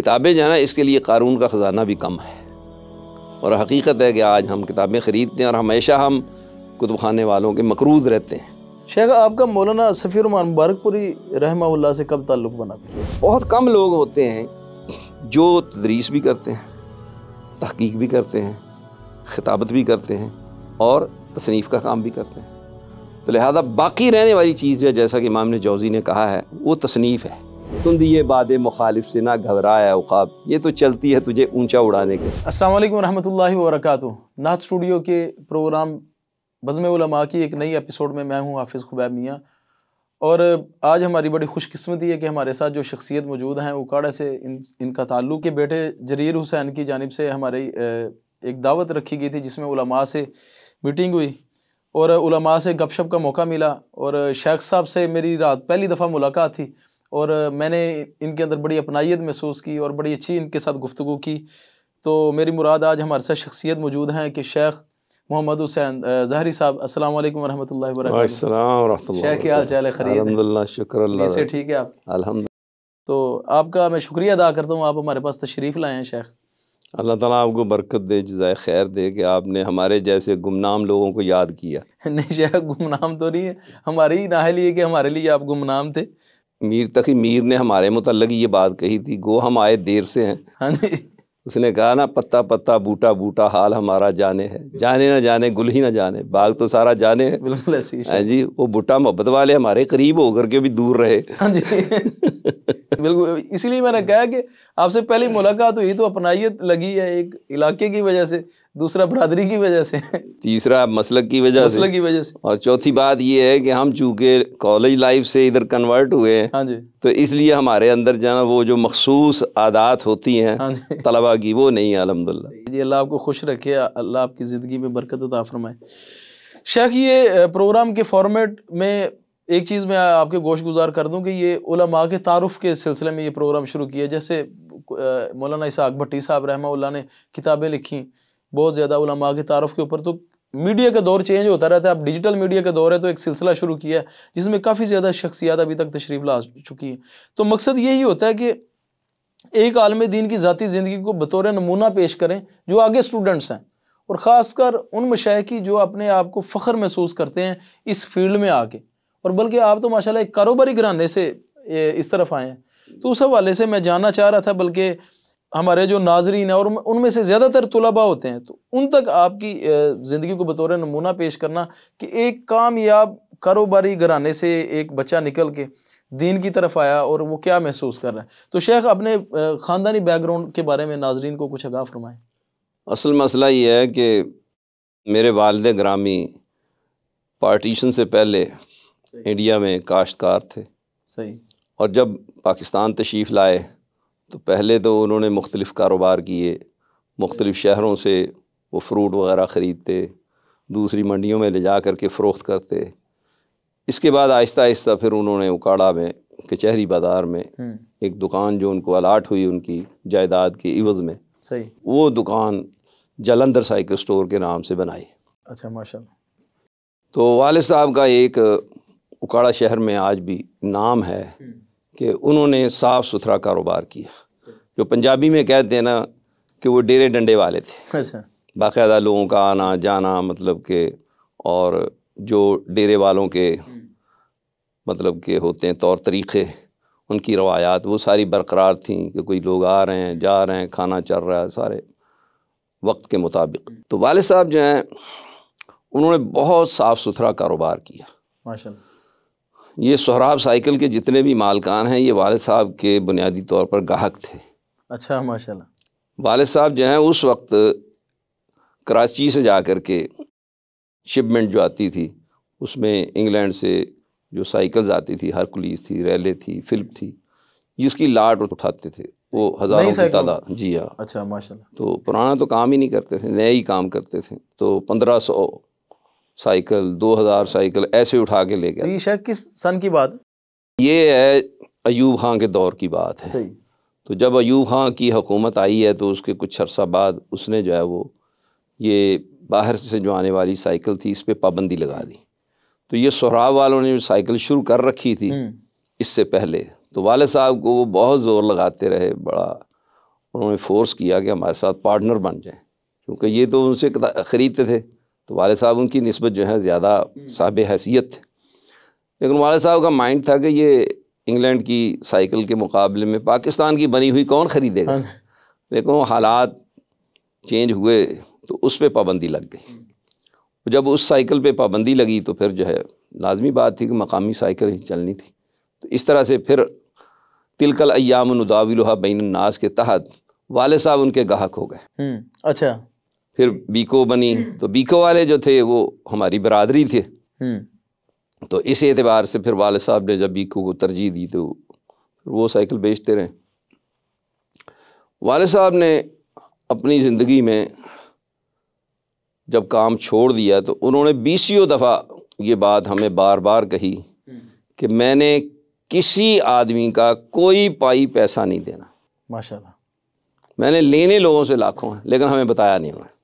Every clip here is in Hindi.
किताबें जाना इसके लिए कानून का ख़जाना भी कम है और हकीकत है कि आज हम किताबें ख़रीदते हैं और हमेशा हम कुतुब खाने वालों के मकरूज रहते हैं शेख आपका मौलाना सफ़ीरमान मुबारकपुरी रहमा से कब ताल्लुक़ बना बहुत कम लोग होते हैं जो तदरीस भी करते हैं तहकीक भी करते हैं खिताबत भी करते हैं और तसनीफ़ का काम भी करते हैं तो लिहाजा बाकी रहने वाली चीज़ है जैसा कि इमाम ने जौज़ी ने कहा है वो तसनीफ़ है तुम दिए बाद मुखालिफ से ना घबराया अवकाब ये तो चलती है तुझे ऊंचा उड़ाने के असल वालेकुम वरक नाथ स्टूडियो के प्रोग्राम बज़म उलमा की एक नई एपिसोड में मैं हूँ हाफिज़ खुबैब मियाँ और आज हमारी बड़ी खुशकस्मती है कि हमारे साथ जो शख्सियत मौजूद हैं उकाड़ा से इन इनका ताल्लुक़ के बेटे जरीर हुसैन की जानब से हमारी एक दावत रखी गई थी जिसमें उलमा से मीटिंग हुई और उलमा से गपशप का मौका मिला और शेख साहब से मेरी रात पहली दफ़ा मुलाकात थी और मैंने इनके अंदर बड़ी अपनाइत महसूस की और बड़ी अच्छी इनके साथ गुफ्तु की तो मेरी मुराद आज हमारे साथ शख्सियत मौजूद हैं कि शेख मोहम्मद हुसैन जहरी साहब असल वालेकुम रहमतुल्लाहि व शेख हाल चाल से ठीक है आप तो आपका मैं शुक्रिया अदा करता हूँ आप हमारे पास तशरीफ़ लाए हैं शेख अल्लाह ताला आपको बरकत दे जजाय खैर दे कि आपने हमारे जैसे गुमनाम लोगों को याद किया नहीं शेख गुमनाम तो नहीं है हमारे ही नाहली है कि हमारे लिए आप गुमनाम थे मीर तकी मीर ने हमारे मुतलक ये बात कही थी गो हम आए देर से हैं हाँ जी उसने कहा ना पत्ता पत्ता बूटा बूटा हाल हमारा जाने है जाने ना जाने गुल ही ना जाने बाग तो सारा जाने है बिल्कुल ऐसी हाँ जी वो बूटा मोहब्बत वाले हमारे करीब होकर के भी दूर रहे हाँ जी बिल्कुल इसीलिए मैंने कहा कि आपसे पहली मुलाकात हुई तो अपनाइत लगी है एक इलाके की वजह से दूसरा बरदरी की वजह से तीसरा मसलक की वजह से मसलक की वजह से और चौथी बात यह है कि हम चूंकि कॉलेज लाइफ से इधर कन्वर्ट हुए हैं हाँ जी तो इसलिए हमारे अंदर जाना वो जो मखसूस आदात होती हैं हाँ तलबा की वो नहीं है अलहमदिल्ला जी अल्लाह आपको खुश रखे अल्लाह आपकी ज़िंदगी में बरकत ताफ़रमाए शेख ये प्रोग्राम के फॉर्मेट में एक चीज़ मैं आपके गोश गुजार कर दूँ कि ये उलमा के तारफ़ के सिलसिले में ये प्रोग्राम शुरू किया जैसे मौलाना इसाक भट्टी साहब रहमा ने किताबें लिखी बहुत ज़्यादा उलमा के तारफ़ के ऊपर तो मीडिया का दौर चेंज होता रहता है अब डिजिटल मीडिया का दौर है तो एक सिलसिला शुरू किया है जिसमें काफ़ी ज़्यादा शख्सियात अभी तक तशरीफ ला चुकी हैं तो मकसद यही होता है कि एक आलम दीन की ज़ाती ज़िंदगी को बतौर नमूना पेश करें जो आगे स्टूडेंट्स हैं और ख़ासकर उन की जो अपने आप को फ़ख्र महसूस करते हैं इस फील्ड में आके और बल्कि आप तो माशाल्लाह एक कारोबारी घराने से इस तरफ आए हैं तो उस हवाले से मैं जानना चाह रहा था बल्कि हमारे जो नाजरीन हैं और उनमें से ज़्यादातर तलबा होते हैं तो उन तक आपकी ज़िंदगी को बतौर नमूना पेश करना कि एक कामयाब कारोबारी घराने से एक बच्चा निकल के दीन की तरफ आया और वो क्या महसूस कर रहा है तो शेख अपने ख़ानदानी बैकग्राउंड के बारे में नाजरीन को कुछ आगाह फरमाएँ असल मसला ये है कि मेरे वालद ग्रामी पार्टीशन से पहले इंडिया में काश्तकार थे सही और जब पाकिस्तान तशीफ लाए तो पहले तो उन्होंने मुख्तलिफ़ कारोबार किए मुख्तलिफ़ शहरों से वो फ्रूट वगैरह ख़रीदते दूसरी मंडियों में ले जा कर के फ़रोख्त करते इसके बाद आहिस्ता आहिस्ता फिर उन्होंने उकाड़ा में कचहरी बाज़ार में हम्म। एक दुकान जो उनको अलाट हुई उनकी जायदाद के इवज़ में सही वो दुकान जलंधर साइकिल स्टोर के नाम से बनाई अच्छा माशा तो वाल साहब का एक उकाड़ा शहर में आज भी नाम है हम्म। कि उन्होंने साफ़ सुथरा कारोबार किया जो पंजाबी में कहते हैं ना कि वो डेरे डंडे वाले थे अच्छा बाकायदा लोगों का आना जाना मतलब के और जो डेरे वालों के मतलब के होते हैं तौर तरीक़े उनकी रवायात वो सारी बरकरार थी कि कोई लोग आ रहे हैं जा रहे हैं खाना चल रहा है सारे वक्त के मुताबिक तो वाले साहब जो हैं उन्होंने बहुत साफ़ सुथरा कारोबार किया माशा ये सोहराब साइकिल के जितने भी मालकान हैं ये वालद साहब के बुनियादी तौर पर गाहक थे अच्छा माशा वालद साहब जो हैं उस वक्त कराची से जा कर के शिपमेंट जो आती थी उसमें इंग्लैंड से जो साइकिल्स आती थी हरकुलीस थी रैले थी फिल्प थी जिसकी लाट उठाते थे वो हज़ारों की तादाद जी हाँ अच्छा माशा तो पुराना तो काम ही नहीं करते थे नए ही काम करते थे तो पंद्रह सौ साइकिल 2000 साइकिल ऐसे उठा के ले गया ये किस सन की बात ये है अयूब खां के दौर की बात है तो जब अयूब खां की हुकूमत आई है तो उसके कुछ अरसा बाद उसने जो है वो ये बाहर से जो आने वाली साइकिल थी इस पर पाबंदी लगा दी तो ये सोहराब वालों ने साइकिल शुरू कर रखी थी हम्म। इससे पहले तो वाले साहब को वो बहुत ज़ोर लगाते रहे बड़ा उन्होंने फोर्स किया कि हमारे साथ पार्टनर बन जाए क्योंकि ये तो उनसे खरीदते थे तो वाले साहब उनकी नस्बत जो है ज़्यादा हम्म। साहब हैसियत थे लेकिन वाले साहब का माइंड था कि ये इंग्लैंड की साइकिल के मुकाबले में पाकिस्तान की बनी हुई कौन ख़रीदेगा हाँ। लेकिन वो हालात चेंज हुए तो उस पर पाबंदी लग गई हम्म। जब उस साइकिल पर पाबंदी लगी तो फिर जो है लाजमी बात थी कि मकामी साइकिल ही चलनी थी तो इस तरह से फिर तिलकल अयाम नदाविलहा बैन नाज के तहत वाले साहब उनके गाहक हो गए हम्म। अच्छा फिर बीको बनी हम्म। तो बीको वाले जो थे वो हमारी बरदरी थे हम्म। तो इस एतबार से फिर वाल साहब ने जब बीको को तरजीह दी तो वो साइकिल बेचते रहे वाले साहब ने अपनी ज़िंदगी में जब काम छोड़ दिया तो उन्होंने बीसियों दफ़ा ये बात हमें बार बार कही हम्म। कि मैंने किसी आदमी का कोई पाई पैसा नहीं देना माशाल्लाह मैंने लेने लोगों से लाखों हैं लेकिन हमें बताया नहीं उन्होंने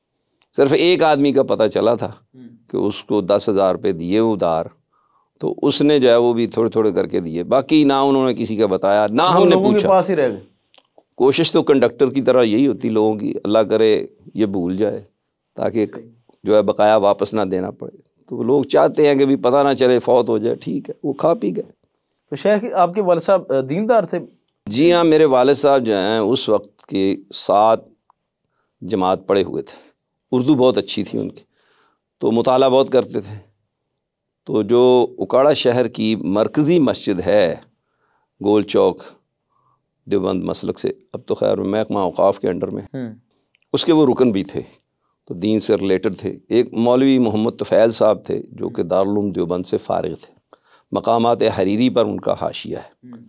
सिर्फ एक आदमी का पता चला था हम्म। कि उसको दस हज़ार रुपये दिए उधार तो उसने जो है वो भी थोड़े थोड़े करके दिए बाकी ना उन्होंने किसी का बताया ना हमने पूछा पास ही रह गए कोशिश तो कंडक्टर की तरह यही होती लोगों की अल्लाह करे ये भूल जाए ताकि जो है बकाया वापस ना देना पड़े तो लोग चाहते हैं कि भी पता ना चले फौत हो जाए ठीक है वो खा पी गए तो शेख आपके वाल साहब दीनदार थे जी हाँ मेरे वाल साहब जो हैं उस वक्त के सात जमात पड़े हुए थे उर्दू बहुत अच्छी थी उनकी तो मताल बहुत करते थे तो जो उकाड़ा शहर की मरकज़ी मस्जिद है गोल चौक देवबंद मसलक से अब तो खैर महकमा अवकाफ़ के अंडर में हम्म। उसके वो रुकन भी थे तो दीन से रिलेटेड थे एक मौलवी मोहम्मद तफैल साहब थे जो कि दारुलूम देवबंद से फ़ारग थे मकामात हरीरी पर उनका हाशिया है हम्म।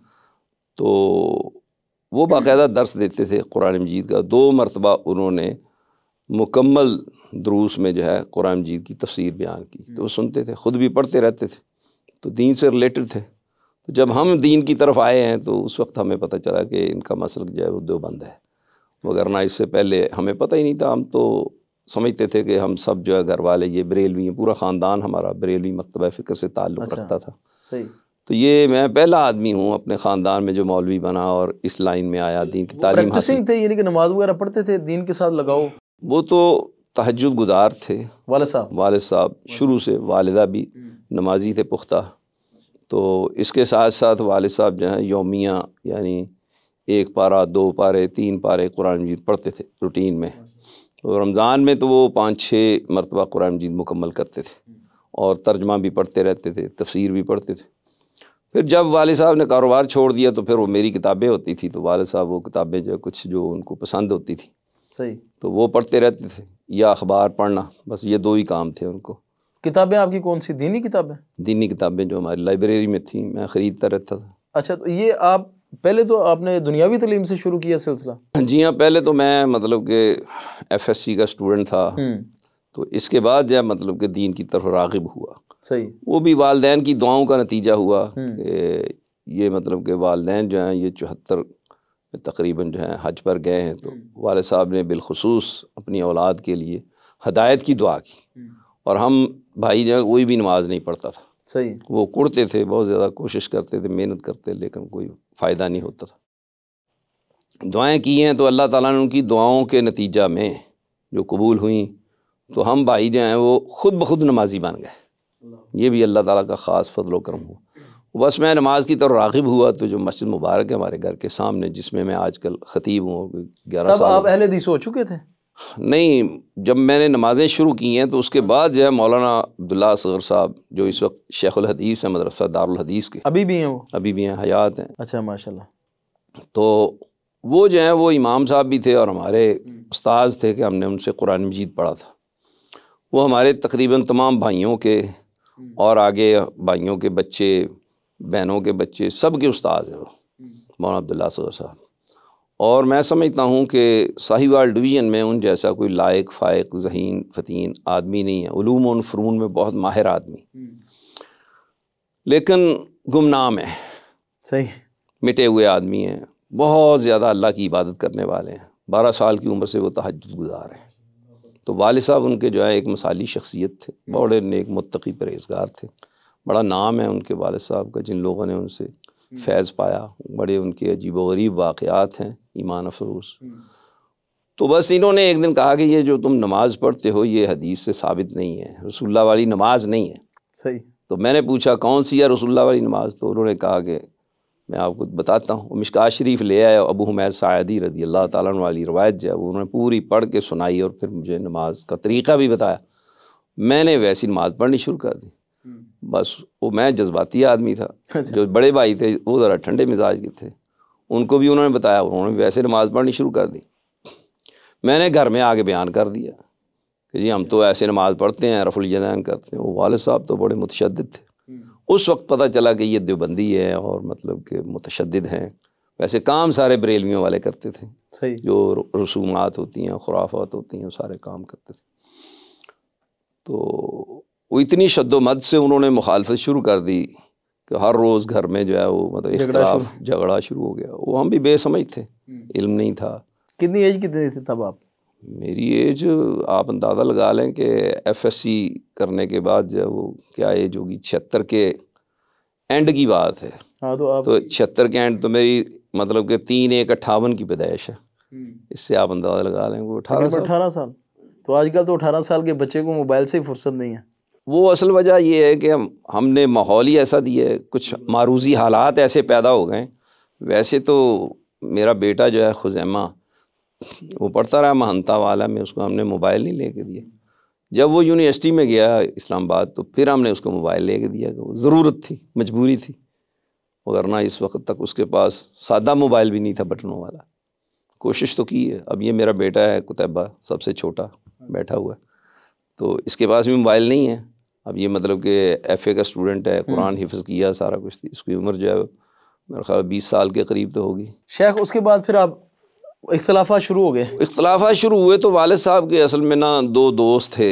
तो वो बाकायदा दर्स देते थे कुरान मजीद का दो मरतबा उन्होंने मुकम्मल दरूस में जो है कुरान मजीद की तफसीर बयान की तो वो सुनते थे ख़ुद भी पढ़ते रहते थे तो दीन से रिलेटेड थे तो जब हम दीन की तरफ आए हैं तो उस वक्त हमें पता चला कि इनका मसल जो है वो देवबंद है मगर ना इससे पहले हमें पता ही नहीं था हम तो समझते थे कि हम सब जो है घर वाले ये बरेलवी हैं पूरा ख़ानदान हमारा बरेलवी मकतब फ़िक्र से ताल्लुक़ अच्छा, रखता था सही तो ये मैं पहला आदमी हूँ अपने ख़ानदान में जो मौलवी बना और इस लाइन में आया दीन की तालीम थे यानी कि नमाज वगैरह पढ़ते थे दीन के साथ लगाओ वो तो तहजद गुजार थे वाले साहब वाले साहब शुरू से वालदा भी नमाजी थे पुख्ता तो इसके साथ साथ वाले साहब जो हैं योमिया यानी एक पारा दो पारे तीन पारे कुरान मजीद पढ़ते थे रूटीन में तो रमज़ान में तो वो पाँच छः मरतबा कुरान मजीद मुकम्मल करते थे और तर्जमा भी पढ़ते रहते थे तफसीर भी पढ़ते थे फिर जब वाले साहब ने कारोबार छोड़ दिया तो फिर वो मेरी किताबें होती थी तो वाले साहब वो किताबें जो कुछ जो उनको पसंद होती थी सही तो वो पढ़ते रहते थे या अखबार पढ़ना बस ये दो ही काम थे उनको किताबें आपकी कौन सी दीनी किताबें दीनी किताबें जो हमारी लाइब्रेरी में थी मैं ख़रीदता रहता था अच्छा तो ये आप पहले तो आपने दुनियावी तलीम से शुरू किया सिलसिला जी हाँ पहले तो मैं मतलब के एफ एस सी का स्टूडेंट था हम्म। तो इसके बाद जब मतलब के दीन की तरफ रागिब हुआ सही वो भी वालदेन की दुआओं का नतीजा हुआ हम्म। ये मतलब के वालदेन जो हैं ये चौहत्तर तकरीबन जो है हज पर गए हैं तो हम्म। वाले साहब ने बिलखसूस अपनी औलाद के लिए हदायत की दुआ की हम्म। और हम भाई जो कोई भी नमाज नहीं पढ़ता था सही वो कुड़ते थे बहुत ज़्यादा कोशिश करते थे मेहनत करते लेकिन कोई फ़ायदा नहीं होता था दुआएं की हैं तो अल्लाह ताला ने उनकी दुआओं के नतीजा में जो कबूल हुई तो हम भाई जो हैं वो ख़ुद ब खुद नमाजी बन गए ये भी अल्लाह ताला का ख़ास फजल हुआ बस मैं नमाज की तरफ रागब हुआ तो जो मस्जिद मुबारक है हमारे घर के सामने जिसमें मैं आजकल खतीब हूँ ग्यारह साल आप अहले हदीस हो चुके थे नहीं जब मैंने नमाज़ें शुरू की हैं तो उसके हाँ। बाद जो है मौलाना अब्दुल्ला सगर साहब जो इस वक्त शेखुल हदीस है मदरसा दारुल हदीस के अभी भी हैं वो अभी भी हैं हयात हैं अच्छा माशा तो वो जो है वो इमाम साहब भी थे और हमारे हम्म। उस्ताद थे कि हमने उनसे कुरान मजीद पढ़ा था वो हमारे तकरीबन तमाम भाइयों के हम्म। और आगे भाइयों के बच्चे बहनों के बच्चे सब के उस्ताद हैं वो हम्म। मौलाना अब्दुल्ला सदर साहब और मैं समझता हूँ कि साहिवाल डिवीज़न में उन जैसा कोई लायक फ़ायक जहीन फतीन आदमी नहीं है ूम उन फ़रून में बहुत माहिर आदमी हम्म। लेकिन गुमनाम है सही मिटे हुए आदमी हैं बहुत ज़्यादा अल्लाह की इबादत करने वाले हैं बारह साल की उम्र से वो तहज गुजार हैं तो वाल साहब उनके जो है एक मिसाली शख्सियत थे हम्म। बड़े नेक मुतकी परहेजगार थे बड़ा नाम है उनके वाल साहब का जिन लोगों ने उनसे हम्म। फैज़ पाया बड़े उनके अजीब वरीब वाक़ात हैं ईमान अफरूस हम्म। तो बस इन्होंने एक दिन कहा कि ये जो तुम नमाज़ पढ़ते हो ये हदीस से साबित नहीं है रसुल्ला वाली नमाज नहीं है सही तो मैंने पूछा कौन सी है रसुल्ला वाली नमाज तो उन्होंने कहा कि मैं आपको बताता हूँ मिशका शरीफ ले आया अबू हमैद सायदी रदी अल्लाह ताला वाली रवायत जो उन्होंने पूरी पढ़ के सुनाई और फिर मुझे नमाज का तरीक़ा भी बताया मैंने वैसी नमाज़ पढ़नी शुरू कर दी बस वो मैं जज्बाती आदमी था अच्छा। जो बड़े भाई थे वो ज़रा ठंडे मिजाज के थे उनको भी उन्होंने बताया उन्होंने वैसे नमाज़ पढ़नी शुरू कर दी मैंने घर में आके बयान कर दिया कि जी हम तो अच्छा। ऐसे नमाज़ पढ़ते हैं रफुल जदैन करते हैं वो वाले साहब तो बड़े मुतशद थे हम्म। उस वक्त पता चला कि ये देवबंदी है और मतलब कि मुतशद हैं वैसे काम सारे बरेलवियों वाले करते थे सही जो रसूमात होती हैं खुराफात होती हैं सारे काम करते थे तो वो इतनी शद्दोमद से उन्होंने मुखालफत शुरू कर दी कि हर रोज़ घर में जो है वो मतलब इख्तलाफ झगड़ा शुरू हो गया वो हम भी बेसमझ थे हम्म। इल्म नहीं था कितनी एज कितनी थी तब आप मेरी एज आप अंदाज़ा लगा लें कि एफएससी करने के बाद जो है वो क्या एज होगी छिहत्तर के एंड की बात है हाँ तो आप तो छिहत्तर के एंड तो मेरी मतलब कि तीन एक अट्ठावन की पैदाइश है हम्म। इससे आप अंदाज़ा लगा लें वो अठारह अठारह साल तो आजकल तो अठारह साल के बच्चे को मोबाइल से ही फुर्सत नहीं है वो असल वजह ये है कि हम हमने माहौल ही ऐसा दिया है कुछ मारूजी हालात ऐसे पैदा हो गए वैसे तो मेरा बेटा जो है खुजैमा वो पढ़ता रहा महंता वाला में उसको हमने मोबाइल नहीं लेके दिया जब वो यूनिवर्सिटी में गया इस्लामाबाद तो फिर हमने उसको मोबाइल लेके दिया वो ज़रूरत थी मजबूरी थी वरना इस वक्त तक उसके पास सादा मोबाइल भी नहीं था बटनों वाला कोशिश तो की है अब ये मेरा बेटा है कुतैबा सबसे छोटा बैठा हुआ तो इसके पास भी मोबाइल नहीं है अब ये मतलब कि एफ़ ए का स्टूडेंट है कुरान हम्म। हिफ्ज़ किया सारा कुछ थी तो उसकी उम्र जो है मेरा ख्याल बीस साल के करीब तो होगी शेख उसके बाद फिर आप इख्तलाफा शुरू हो गए इख्तलाफा शुरू हुए तो वालद साहब के असल में ना दो दोस्त थे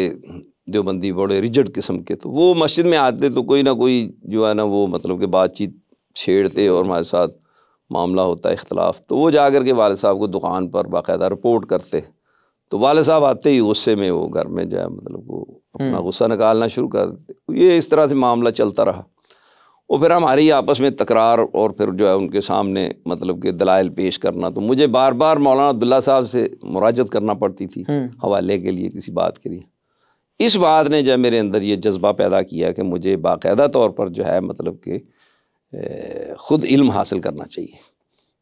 देवबंदी बड़े रिजट किस्म के तो वो मस्जिद में आते तो कोई ना कोई जो है ना वो मतलब कि बातचीत छेड़ते और हमारे साथ मामला होता है इख्तलाफ तो वो जा कर के वाले साहब को दुकान पर बाकायदा रिपोर्ट करते तो वाले साहब आते ही गुस्से में वो घर में जाए मतलब वो अपना हम्म। गुस्सा निकालना शुरू कर देते ये इस तरह से मामला चलता रहा और फिर हमारी आपस में तकरार और फिर जो है उनके सामने मतलब के दलाइल पेश करना तो मुझे बार बार मौलाना अब्दुल्ला साहब से मुराजत करना पड़ती थी हम्म। हवाले के लिए किसी बात के लिए इस बात ने है मेरे अंदर ये जज्बा पैदा किया कि मुझे बाकायदा तौर पर जो है मतलब कि ख़ुद इल्म हासिल करना चाहिए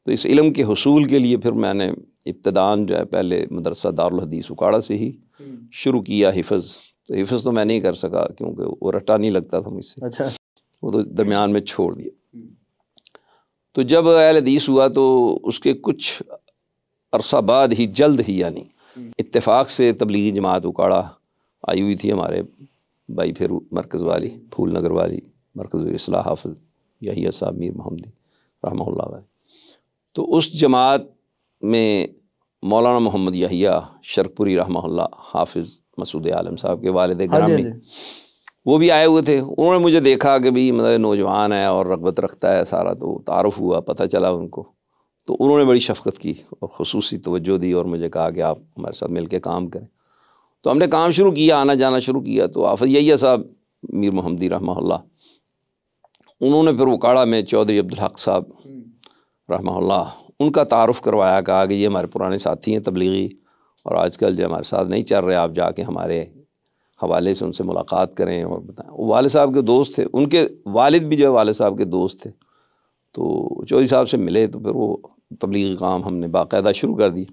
तो इस इल्म के हसूल के लिए फिर मैंने इब्तदान जो है पहले मदरसा दारुल हदीस उकाड़ा से ही हम्म। शुरू किया हिफज तो हिफज तो मैं नहीं कर सका क्योंकि वो रटा नहीं लगता था मुझसे अच्छा वो तो दरमियान में छोड़ दिया हम्म। तो जब अहल हदीस हुआ तो उसके कुछ अरसा बाद ही जल्द ही यानी हम्म। इत्तेफाक से तबलीगी जमात उकाड़ा आई हुई थी हमारे भाई फिर मरकज़ वाली फूल नगर वाली मरकज़ इसलाह हाफज यही साहब मीर मोहम्मदी रहा तो उस जमात में मौलाना मोहम्मद यहिया शरपुरी रहमा हाफिज़ मसूद आलम साहब के वालद हाँ हाँ ग्रामी वो भी आए हुए थे उन्होंने मुझे देखा कि भाई मतलब नौजवान है और रगबत रखता है सारा तो तारफ़ हुआ पता चला उनको तो उन्होंने बड़ी शफकत की और खसूसी तवज्जो दी और मुझे कहा कि आप हमारे साथ मिल के काम करें तो हमने काम शुरू किया आना जाना शुरू किया तो आफत यही साहब मीर मोहम्मदी रहमा उन्होंने फिर काड़ा में चौधरी अब्दुल हक साहब हम्म। रहमा उनका तारफ़ करवाया कहा कि ये हमारे पुराने साथी हैं तबलीगी और आजकल जो हमारे साथ नहीं चल रहे आप जाके हमारे हवाले से उनसे मुलाकात करें और बताएं वो वाले साहब के दोस्त थे उनके वालिद भी जो है वाले साहब के दोस्त थे तो चौधरी साहब से मिले तो फिर वो तबलीगी काम हमने बाकायदा शुरू कर दी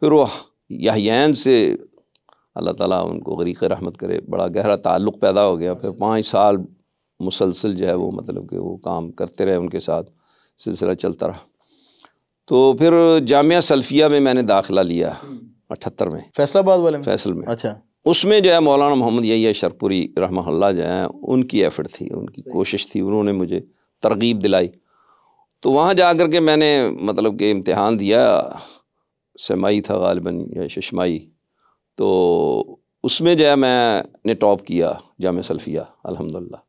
फिर वो यहीन से अल्लाह ताला उनको गरीक रहमत करे बड़ा गहरा ताल्लुक़ पैदा हो गया फिर पाँच साल मुसलसल जो है वो मतलब कि वो काम करते रहे उनके साथ सिलसिला चलता रहा तो फिर जामिया सल्फिया में मैंने दाखिला लिया हम्म। अठहत्तर में फैसलाबाद वाले में फैसल में अच्छा उसमें जो है मौलाना मोहम्मद यही शरपुरी रहमल्ला जो है उनकी एफर्ट थी उनकी कोशिश थी उन्होंने मुझे तरगीब दिलाई तो वहाँ जा कर के मैंने मतलब कि इम्तहान दिया सेमाई था गालिबा या शशमाई तो उसमें जो है मैंने टॉप किया जाम सल्फिया अलहमदिल्ला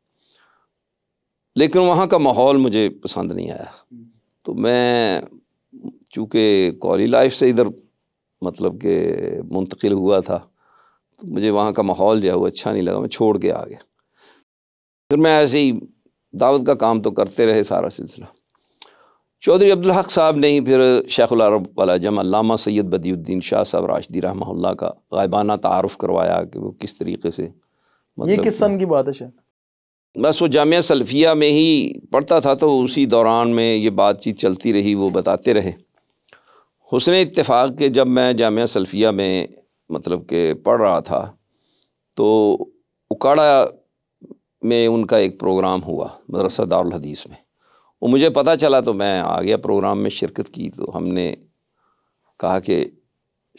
लेकिन वहाँ का माहौल मुझे पसंद नहीं आया हम्म। तो मैं चूँकि कॉली लाइफ से इधर मतलब कि मुंतकिल हुआ था तो मुझे वहाँ का माहौल जो है वो अच्छा नहीं लगा मैं छोड़ के आ गया फिर मैं ऐसे ही दावत का काम तो करते रहे सारा सिलसिला चौधरी अब्दुल हक साहब ने ही फिर अरब वाला जम सैद बदीउद्दीन शाह साहब राशदी रहा का गायबाना तारफ़ करवाया कि वो किस तरीके से मतलब ये किस सन की बात है बस वो जामिया सल्फिया में ही पढ़ता था तो उसी दौरान में ये बातचीत चलती रही वो बताते रहे हुसन इतफ़ाक़ के जब मैं जामिया सल्फिया में मतलब के पढ़ रहा था तो उकाड़ा में उनका एक प्रोग्राम हुआ मदरसा दारुल हदीस में वो मुझे पता चला तो मैं आ गया प्रोग्राम में शिरकत की तो हमने कहा कि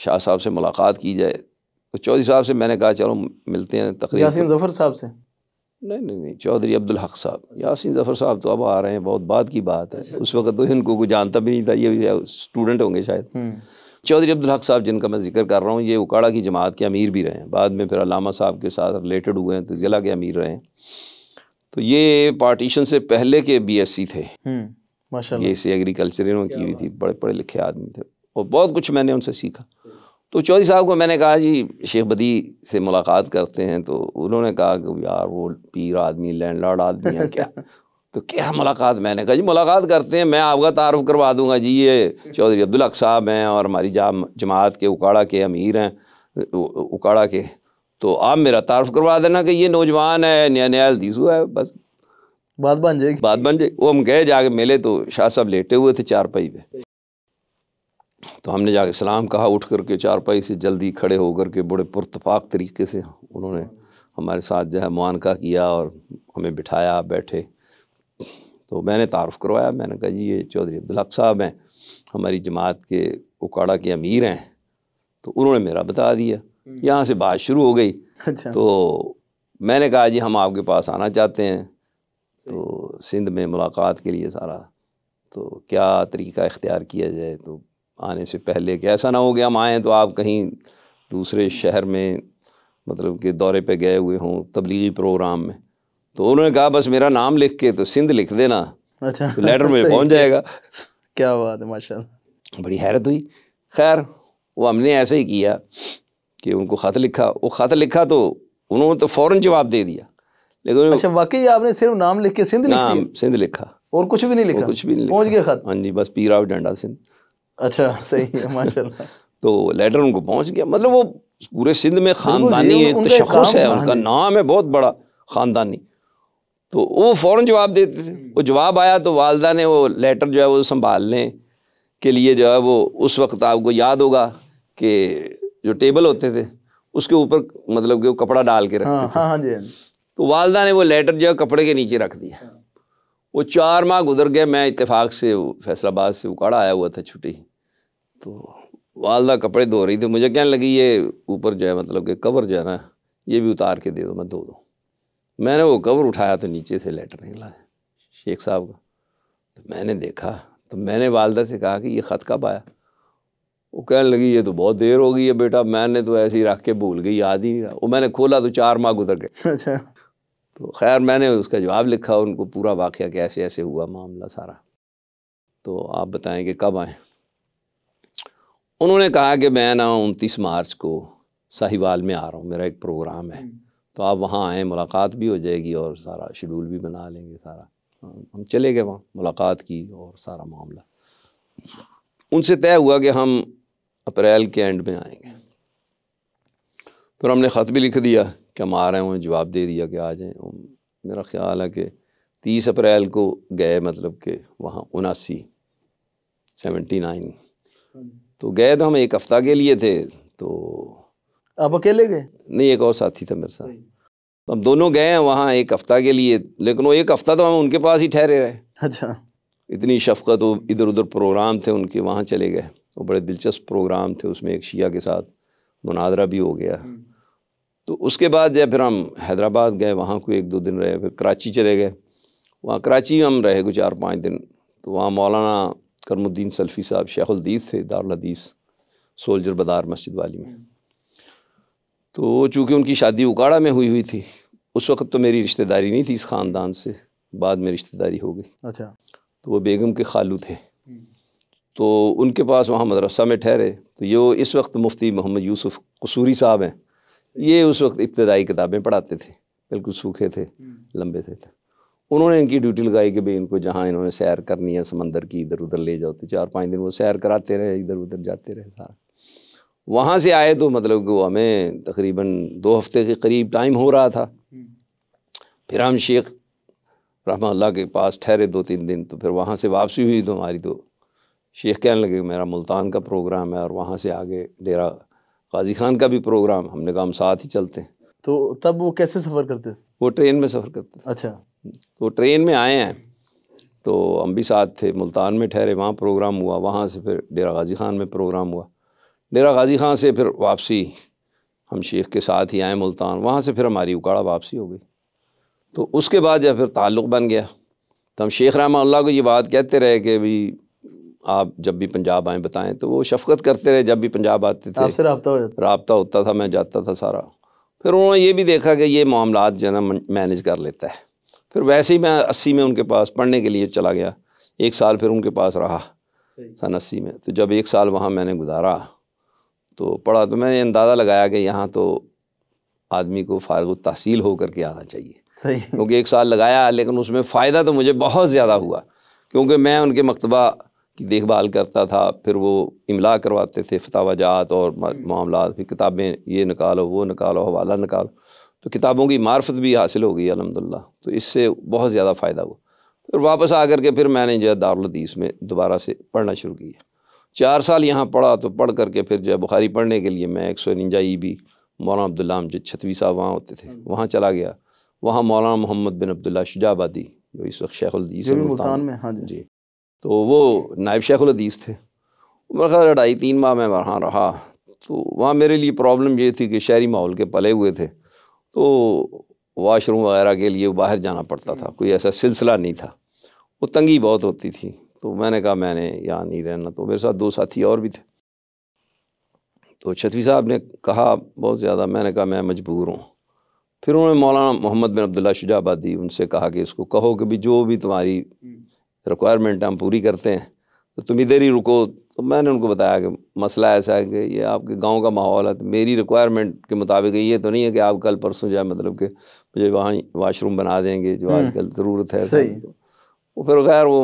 शाह साहब से मुलाकात की जाए तो चौधरी साहब से मैंने कहा चलो मिलते हैं तकरीबन जफ़र साहब से नहीं नहीं नहीं चौधरी अब्दुल हक साहब यासिन ज़फ़र साहब तो अब आ रहे हैं बहुत बाद की बात है अच्छा। उस वक्त तो इनको कोई जानता भी नहीं था ये स्टूडेंट होंगे शायद हम्म। चौधरी अब्दुल हक साहब जिनका मैं जिक्र कर रहा हूँ ये उकाड़ा की जमात के अमीर भी रहे हैं बाद में फिर अलामा साहब के साथ रिलेटेड हुए हैं तो ज़िला के अमीर रहे हैं तो ये पार्टीशन से पहले के बीएससी थे हम्म, ये इसे एग्रीकल्चर इन्होंने की हुई थी बड़े पढ़े लिखे आदमी थे और बहुत कुछ मैंने उनसे सीखा तो चौधरी साहब को मैंने कहा जी शेख बदी से मुलाकात करते हैं तो उन्होंने कहा कि यार वो पीर आदमी लैंड लॉर्ड आदमी है क्या तो क्या मुलाकात मैंने कहा जी मुलाकात करते हैं मैं आपका तारफ़ करवा दूंगा जी ये चौधरी अब्दुल साहब हैं और हमारी जा जमात के उकाड़ा के अमीर हैं उकाड़ा के तो आप मेरा तारफ़ करवा देना कि ये नौजवान है नया नया दीसू है बस बात बन जाएगी बात बन जाएगी वो हम गए जाके मिले तो शाह साहब लेटे हुए थे चार पाई पे तो हमने जाके सलाम कहा उठ करके चारपाई से जल्दी खड़े होकर के बड़े पुरतफाक तरीके से उन्होंने हमारे साथ जो है मुआनका किया और हमें बिठाया बैठे तो मैंने तारफ़ करवाया मैंने कहा जी ये चौधरी अब्दुल्हक साहब हैं हमारी जमात के उकाड़ा के अमीर हैं तो उन्होंने मेरा बता दिया हम्म। यहाँ से बात शुरू हो गई अच्छा। तो मैंने कहा जी हम आपके पास आना चाहते हैं तो सिंध में मुलाकात के लिए सारा तो क्या तरीका इख्तियार किया जाए तो आने से पहले कि ऐसा ना हो गया हम आएँ तो आप कहीं दूसरे शहर में मतलब कि दौरे पे गए हुए हों तबलीगी प्रोग्राम में तो उन्होंने कहा बस मेरा नाम लिख के तो सिंध लिख देना अच्छा तो लेटर में पहुंच जाएगा क्या बात है माशा बड़ी हैरत हुई खैर वो हमने ऐसे ही किया कि उनको ख़त लिखा वो ख़त लिखा तो उन्होंने तो फ़ौर जवाब दे दिया लेकिन अच्छा वाकई आपने सिर्फ नाम लिख के सिंध नाम सिंध लिखा और कुछ भी नहीं लिखा कुछ भी नहीं पहुँच गया खत हाँ जी बस पीरा डंडा सिंध अच्छा सही है माशाल्लाह तो लेटर उनको पहुंच गया मतलब वो पूरे सिंध में ख़ानदानी एक तशखस है उनका नाम है बहुत बड़ा ख़ानदानी तो वो फ़ौर जवाब देते थे हम्म। वो जवाब आया तो वालदा ने वो लेटर जो है वो संभालने के लिए जो है वो उस वक्त आपको याद होगा कि जो टेबल होते थे उसके ऊपर मतलब कि वो कपड़ा डाल के रखते हाँ, थे हाँ, हाँ, हाँ जी तो वालदा ने वो लेटर जो है कपड़े के नीचे रख दिया हाँ। वो चार माह गुजर गए मैं इतफाक़ से फैसलाबाद से उकाड़ा आया हुआ था छुट्टी तो वालदा कपड़े धो रही थी मुझे कहने लगी ये ऊपर जो है मतलब कि कवर जो है ना ये भी उतार के दे दो मैं धो दूँ मैंने वो कवर उठाया तो नीचे से लेटर निकला शेख साहब का तो मैंने देखा तो मैंने वालदा से कहा कि ये ख़त कब आया वो कहने लगी ये तो बहुत देर हो गई है बेटा मैंने तो ऐसे ही रख के भूल गई याद ही नहीं रहा वो मैंने खोला तो चार माह गुजर गए अच्छा तो खैर मैंने उसका जवाब लिखा उनको पूरा वाक़ कैसे ऐसे हुआ मामला सारा तो आप बताएं कि कब आएँ उन्होंने कहा कि मैं ना उनतीस मार्च को साहिवाल में आ रहा हूँ मेरा एक प्रोग्राम है हम्म। तो आप वहाँ आएँ मुलाकात भी हो जाएगी और सारा शेड्यूल भी बना लेंगे सारा हम चले गए वहाँ मुलाकात की और सारा मामला उनसे तय हुआ कि हम अप्रैल के एंड में आएंगे फिर हमने ख़त भी लिख दिया कि हम आ रहे हैं उन्हें जवाब दे दिया कि आ जाएँ मेरा ख्याल है कि तीस अप्रैल को गए मतलब कि वहाँ उनासी सेवेंटी नाइन हम्म। तो गए तो हम एक हफ्ता के लिए थे तो आप अकेले गए नहीं एक और साथी था मेरे साथ तो हम दोनों गए हैं वहाँ एक हफ्ता के लिए लेकिन वो एक हफ्ता तो हम उनके पास ही ठहरे रहे अच्छा इतनी शफकत वो इधर उधर प्रोग्राम थे उनके वहाँ चले गए वो बड़े दिलचस्प प्रोग्राम थे उसमें एक शिया के साथ मुनादरा भी हो गया हम्म। तो उसके बाद जब फिर हम हैदराबाद गए वहाँ को एक दो दिन रहे फिर कराची चले गए वहाँ कराची हम रहे कुछ चार पाँच दिन तो वहाँ मौलाना करमुद्दीन सल्फ़ी साहब शेखुलदीस थे दारदीस सोल्जर बदार मस्जिद वाली में तो चूँकि उनकी शादी उकाड़ा में हुई हुई थी उस वक्त तो मेरी रिश्तेदारी नहीं थी इस ख़ानदान से बाद में रिश्तेदारी हो गई अच्छा तो वो बेगम के खालू थे हम्म। तो उनके पास वहाँ मदरसा में ठहरे तो ये इस वक्त मुफ्ती मोहम्मद यूसुफ कसूरी साहब हैं ये उस वक्त इब्तदाई किताबें पढ़ाते थे बिल्कुल सूखे थे हम्म। लंबे थे, थे। उन्होंने इनकी ड्यूटी लगाई कि भाई इनको जहाँ इन्होंने सैर करनी है समंदर की इधर उधर ले जाओ तो चार पाँच दिन वो सैर कराते रहे इधर उधर जाते रहे सारा वहाँ से आए तो मतलब वो हमें तकरीबन दो हफ्ते के करीब टाइम हो रहा था फिर हम शेख रहमल्ला के पास ठहरे दो तीन दिन तो फिर वहाँ से वापसी हुई तो हमारी तो शेख कहने लगे मेरा मुल्तान का प्रोग्राम है और वहाँ से आगे डेरा गाजी खान का भी प्रोग्राम हमने कहा हम साथ ही चलते हैं तो तब वो कैसे सफ़र करते वो ट्रेन में सफ़र करते अच्छा तो ट्रेन में आए हैं तो हम भी साथ थे मुल्तान में ठहरे वहाँ प्रोग्राम हुआ वहाँ से फिर डेरा गाजी खान में प्रोग्राम हुआ डेरा गाजी खान से फिर वापसी हम शेख के साथ ही आए मुल्तान वहाँ से फिर हमारी उकाड़ा वापसी हो गई तो उसके बाद जब फिर ताल्लुक़ बन गया तो हम शेख रामा को ये बात कहते रहे कि भाई आप जब भी पंजाब आएँ बताएँ तो वो शफकत करते रहे जब भी पंजाब आते थे आपसे रबता हो जाता रबता होता था मैं जाता था सारा फिर उन्होंने ये भी देखा कि ये मामला जो है ना मैनेज कर लेता है फिर वैसे ही मैं अस्सी में उनके पास पढ़ने के लिए चला गया एक साल फिर उनके पास रहा सन अस्सी में तो जब एक साल वहाँ मैंने गुजारा तो पढ़ा तो मैंने अंदाज़ा लगाया कि यहाँ तो आदमी को फारग तहसील होकर के आना चाहिए सही क्योंकि एक साल लगाया लेकिन उसमें फ़ायदा तो मुझे बहुत ज़्यादा हुआ क्योंकि मैं उनके मकतबा की देखभाल करता था फिर वो इमला करवाते थे फतावाजात और मामला फिर किताबें ये निकालो वो निकालो हवाला निकालो तो किताबों की मार्फत भी हासिल हो गई अलहमदिल्ला तो इससे बहुत ज़्यादा फ़ायदा हुआ फिर वापस आ के फिर मैंने जो है दारदीस में दोबारा से पढ़ना शुरू किया चार साल यहाँ पढ़ा तो पढ़ करके फिर जो है बुखारी पढ़ने के लिए मैं एक सौ निंजाई भी मौलाना अब्दुल्ला जो छतवी साहब वहाँ होते थे हम्म। वहाँ चला गया वहाँ मौलाना मोहम्मद बिन अब्दुल्ला शुजाबादी जो इस वक्त शेखुलदीस में हाँ जी तो वो नायब शेखुलदीस थे मेरा ख्याल अढ़ाई तीन माह में वहाँ रहा तो वहाँ मेरे लिए प्रॉब्लम ये थी कि शहरी माहौल के पले हुए थे तो वाशरूम वगैरह के लिए बाहर जाना पड़ता था कोई ऐसा सिलसिला नहीं था वो तंगी बहुत होती थी तो मैंने कहा मैंने यहाँ नहीं रहना तो मेरे साथ दो साथी और भी थे तो छतवी साहब ने कहा बहुत ज़्यादा मैंने कहा मैं मजबूर हूँ फिर उन्होंने मौलाना मोहम्मद बिन अब्दुल्ला शुजाबादी उनसे कहा कि इसको कहो कि भी जो भी तुम्हारी रिक्वायरमेंट हम्म। हम पूरी करते हैं तो तुम इधर ही रुको तो मैंने उनको बताया कि मसला ऐसा है कि ये आपके गांव का माहौल है तो मेरी रिक्वायरमेंट के मुताबिक ये तो नहीं है कि आप कल परसों जाए मतलब कि मुझे वहाँ वाशरूम बना देंगे जो हम्म। आजकल ज़रूरत है सही वो तो फिर खैर वो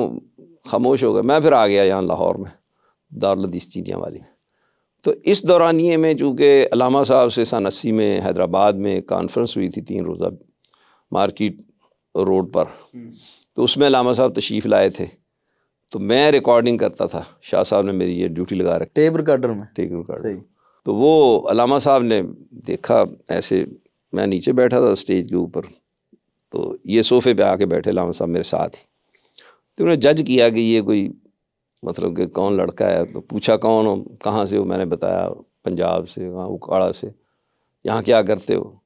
खामोश हो गए मैं फिर आ गया यहाँ लाहौर में दारदीस चीनियाँ वाली में तो इस दौरानिए में चूँकि अलामा साहब से सन अस्सी में हैदराबाद में कॉन्फ्रेंस हुई थी तीन रोज़ा मार्किट रोड पर हम्म। तो उसमें अलामा साहब तशीफ़ लाए थे तो मैं रिकॉर्डिंग करता था शाह साहब ने मेरी ये ड्यूटी लगा रखी टेप रिकॉर्डर में टेप रिकॉर्डर तो वो अलामा साहब ने देखा ऐसे मैं नीचे बैठा था स्टेज के ऊपर तो ये सोफे पे आके बैठे अलामा साहब मेरे साथ ही तो उन्होंने जज किया कि ये कोई मतलब कि कौन लड़का है तो पूछा कौन हो कहाँ से हो मैंने बताया पंजाब से वहाँ उकाड़ा से यहाँ क्या करते हो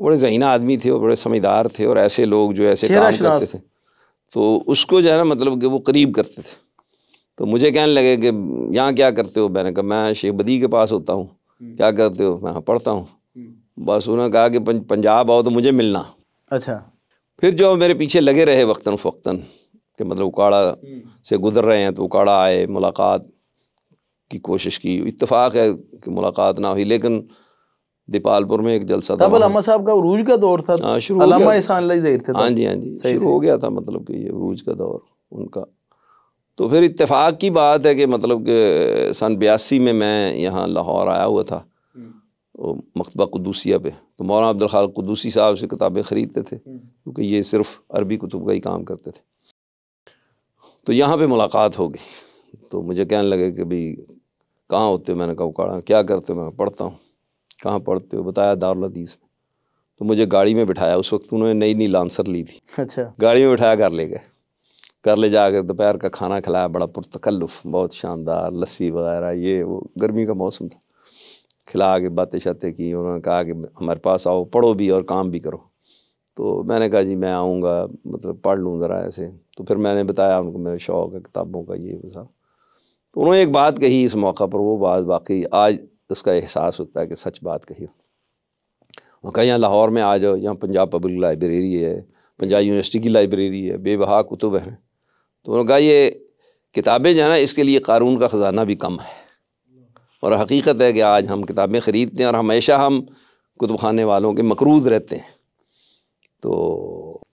बड़े जहीना आदमी थे वो बड़े समझदार थे और ऐसे लोग जो ऐसे काम करते थे तो उसको जो है ना मतलब कि वो करीब करते थे तो मुझे कहने लगे कि यहाँ क्या करते हो मैंने कहा मैं शेख बदी के पास होता हूँ हम्म। क्या करते हो मैं पढ़ता हूँ हम्म। बस उन्होंने कहा कि पंजाब आओ तो मुझे मिलना अच्छा फिर जो मेरे पीछे लगे रहे वक्ता फ़क्ता कि मतलब उकाड़ा हम्म। से गुजर रहे हैं तो उकाड़ा आए मुलाकात की कोशिश की इतफ़ाक़ है कि मुलाकात ना हुई लेकिन दीपालपुर में एक जलसा था अलामा साहब का रूज का दौर था हाँ शुरू अलामा ईसान जहीर थे हाँ जी हाँ जी सही हो गया था मतलब कि ये रूज का दौर उनका तो फिर इत्तेफाक की बात है कि मतलब कि सन बयासी में मैं यहाँ लाहौर आया हुआ था हम्म। मकतबा कुदूसिया पे तो मौलाना अब्दुल खाल कुदूसी साहब से किताबें ख़रीदते थे हम्म। क्योंकि ये सिर्फ अरबी कुतुब का ही काम करते थे तो यहाँ पे मुलाकात हो गई तो मुझे कहने लगे कि भाई कहाँ होते हो मैंने कहा उकाड़ा क्या करते हो मैं पढ़ता हूँ कहाँ पढ़ते हो बताया दारुल हदीस में तो मुझे गाड़ी में बिठाया उस वक्त उन्होंने नई नई लांसर ली थी अच्छा गाड़ी में बिठाया घर ले गए घर ले जाकर दोपहर का खाना खिलाया बड़ा पुरतकल्लुफ़ बहुत शानदार लस्सी वगैरह ये वो गर्मी का मौसम था खिला के बातें शातें की उन्होंने कहा कि हमारे पास आओ पढ़ो भी और काम भी करो तो मैंने कहा जी मैं आऊँगा मतलब पढ़ लूँ ज़रा ऐसे तो फिर मैंने बताया उनको मेरा शौक़ है किताबों का ये वो साहब तो उन्होंने एक बात कही इस मौका पर वो बात वाकई आज तो उसका एहसास होता है कि सच बात कही वो कहा यहाँ लाहौर में आ जाओ यहाँ पंजाब पब्लिक लाइब्रेरी है पंजाब यूनिवर्सिटी की लाइब्रेरी है बेबहा कुतुब हैं तो उन्होंने कहा ये किताबें जो है ना इसके लिए कानून का ख़जाना भी कम है और हकीकत है कि आज हम किताबें ख़रीदते हैं और हमेशा हम कुतुब खाने वालों के मकरूज रहते हैं तो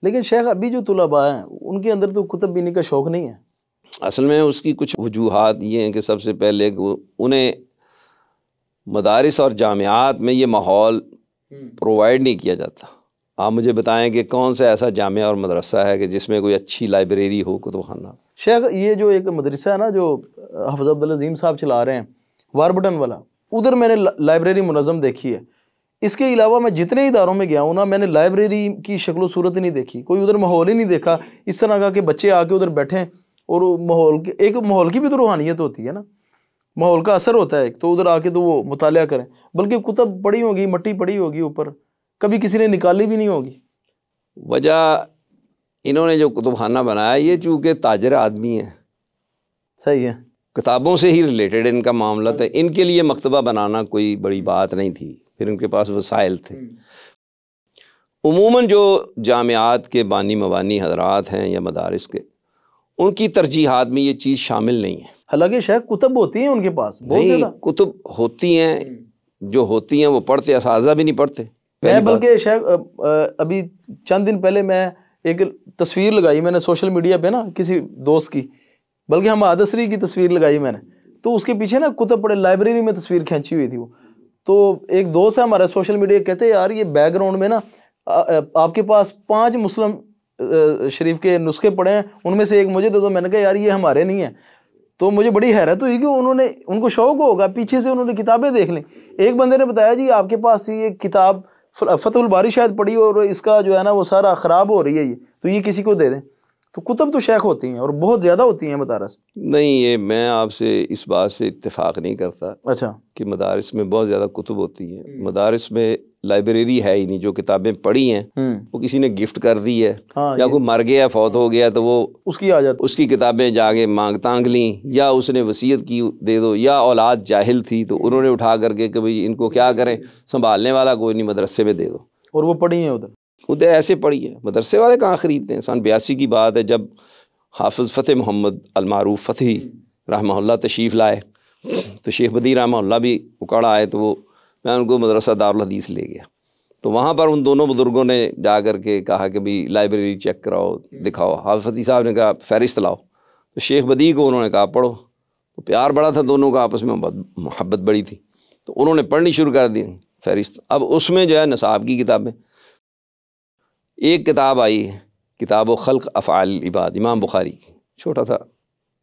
लेकिन शेख अभी जो तलबा हैं उनके अंदर तो कुतुब बीनी का शौक़ नहीं है असल में उसकी कुछ वजूहत ये हैं कि सबसे पहले उन्हें मदारस और जामियात में ये माहौल प्रोवाइड हम्म। नहीं किया जाता आप मुझे बताएं कि कौन सा ऐसा जामिया और मदरसा है कि जिसमें कोई अच्छी लाइब्रेरी हो कुतुबाना शेख ये जो एक मदरसा है ना जो हफज अब्दुलज़ीम साहब चला रहे हैं वारबटन वाला उधर मैंने लाइब्रेरी मुनज़म देखी है इसके अलावा मैं जितने इदारों में गया हूँ ना मैंने लाइब्रेरी की शक्ल सूरत ही नहीं देखी कोई उधर माहौल ही नहीं देखा इस तरह का कि बच्चे आके उधर बैठें और माहौल एक माहौल की भी तो रूहानियत होती है ना माहौल का असर होता है तो उधर आके तो वो मुताल करें बल्कि कुतब पड़ी होगी मट्टी पड़ी होगी ऊपर कभी किसी ने निकाली भी नहीं होगी वजह इन्होंने जो कुतुबखाना बनाया ये चूँकि ताजर आदमी हैं सही है किताबों से ही रिलेटेड इनका मामला था तो इनके लिए मकतबा बनाना कोई बड़ी बात नहीं थी फिर इनके पास वसाइल थे हम्म। उमूमन जो जामियात के बानी मबानी हजरात हैं या मदारस के उनकी तरजीहत में ये चीज़ शामिल नहीं है हालांकि शायद कुतुब होती हैं उनके पास नहीं कुतुब होती हैं जो होती हैं वो पढ़ते असाजा भी नहीं पढ़ते मैं बल्कि शायद अभी चंद दिन पहले मैं एक तस्वीर लगाई मैंने सोशल मीडिया पे ना किसी दोस्त की बल्कि हम आदसरी की तस्वीर लगाई मैंने तो उसके पीछे ना कुतुब पड़े लाइब्रेरी में तस्वीर खींची हुई थी वो तो एक दोस्त है हमारा सोशल मीडिया कहते यार ये बैकग्राउंड में ना आपके पास पाँच मुस्लिम शरीफ के नुस्खे पड़े हैं उनमें से एक मुझे दे दो मैंने कहा यार ये हमारे नहीं है तो मुझे बड़ी हैरत हुई कि उन्होंने उनको शौक होगा पीछे से उन्होंने किताबें देख ली एक बंदे ने बताया जी आपके पास ये किताब फतुल बारी शायद पड़ी और इसका जो है ना वो सारा ख़राब हो रही है ये तो ये किसी को दे दें तो कुतुब तो शेख होती हैं और बहुत ज़्यादा होती हैं मदारस नहीं ये मैं आपसे इस बात से इतफाक़ नहीं करता अच्छा कि मदारस में बहुत ज़्यादा कुतुब होती हैं हम्म। मदारस में लाइब्रेरी है ही नहीं जो किताबें पढ़ी हैं हम्म। वो किसी ने गिफ्ट कर दी है हाँ, या कोई मर गया फौत हो गया तो वो उसकी आ जाती उसकी किताबें जाके मांग तांग ली या उसने वसीयत की दे दो या औलाद जाहिल थी तो उन्होंने उठा करके कि भाई इनको क्या करें संभालने वाला कोई नहीं मदरसे में दे दो और वो पढ़ी हैं उधर खुद ऐसे पढ़ी है मदरसे वाले कहाँ ख़रीदते हैं सन बयासी की बात है जब हाफ़ फ़तेह मोहम्मद अलमारूफ फ़तेही रहा तशीफ लाए तो शेख बदी राम भी उकाड़ा आए तो वो मैं उनको मदरसा दारदीस ले गया तो वहाँ पर उन दोनों बुज़ुर्गों ने जा कर के कहा कि भाई लाइब्रेरी चेक कराओ दिखाओ हाफ़ फ़तेह साहब ने कहा फहरिस्त लाओ तो शेख बदी को उन्होंने कहा पढ़ो तो प्यार बड़ा था दोनों का आपस में मोहब्बत बड़ी थी तो उन्होंने पढ़नी शुरू कर दी फहरिस्त अब उसमें जो है नसाब की किताबें एक किताब आई है किताब खल्क अफ़ाल इबाद इमाम बुखारी की छोटा सा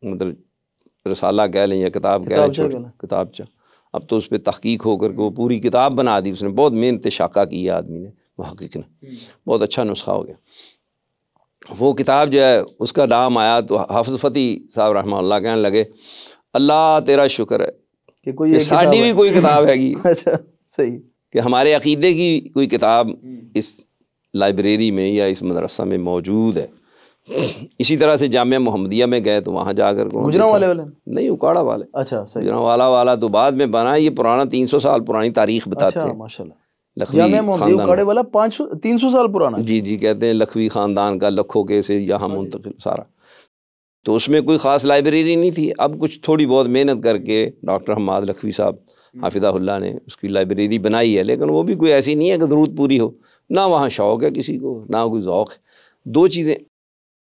मतलब रसाला कह लें या किताब कह लें किताब चा अब तो उस पर तहकीक होकर के वो पूरी किताब बना दी उसने बहुत मेहनत शाका की है आदमी ने महक़ ने हम्म। बहुत अच्छा नुस्खा हो गया वो किताब जो है उसका नाम आया तो हाफ फ़ती साहब रहमा कहने लगे अल्लाह तेरा शुक्र है कि कोई साड़ी भी कोई किताब हैगी अच्छा सही कि हमारे अकीदे की कोई किताब हम्म। इस लाइब्रेरी में या इस मदरसा में मौजूद है इसी तरह से जामिया मोहम्मदिया में गए तो वहाँ जाकर गुजरा वाले वाले नहीं उकाड़ा वाले अच्छा गुजरा वाला वाला तो बाद में बना ये पुराना तीन सौ साल पुरानी तारीख बताते अच्छा, हैं वाला पाँच तीन सौ साल पुराना जी जी कहते हैं लखवी ख़ानदान का लखों के से यहाँ हाँ मुंतकिल सारा तो उसमें कोई ख़ास लाइब्रेरी नहीं थी अब कुछ थोड़ी बहुत मेहनत करके डॉक्टर हमाद लखवी साहब हम्म। हाफिदाहुल्ला ने उसकी लाइब्रेरी बनाई है लेकिन वो भी कोई ऐसी नहीं है कि ज़रूरत पूरी हो ना वहाँ शौक़ है किसी को ना कोई ओक़ है दो चीज़ें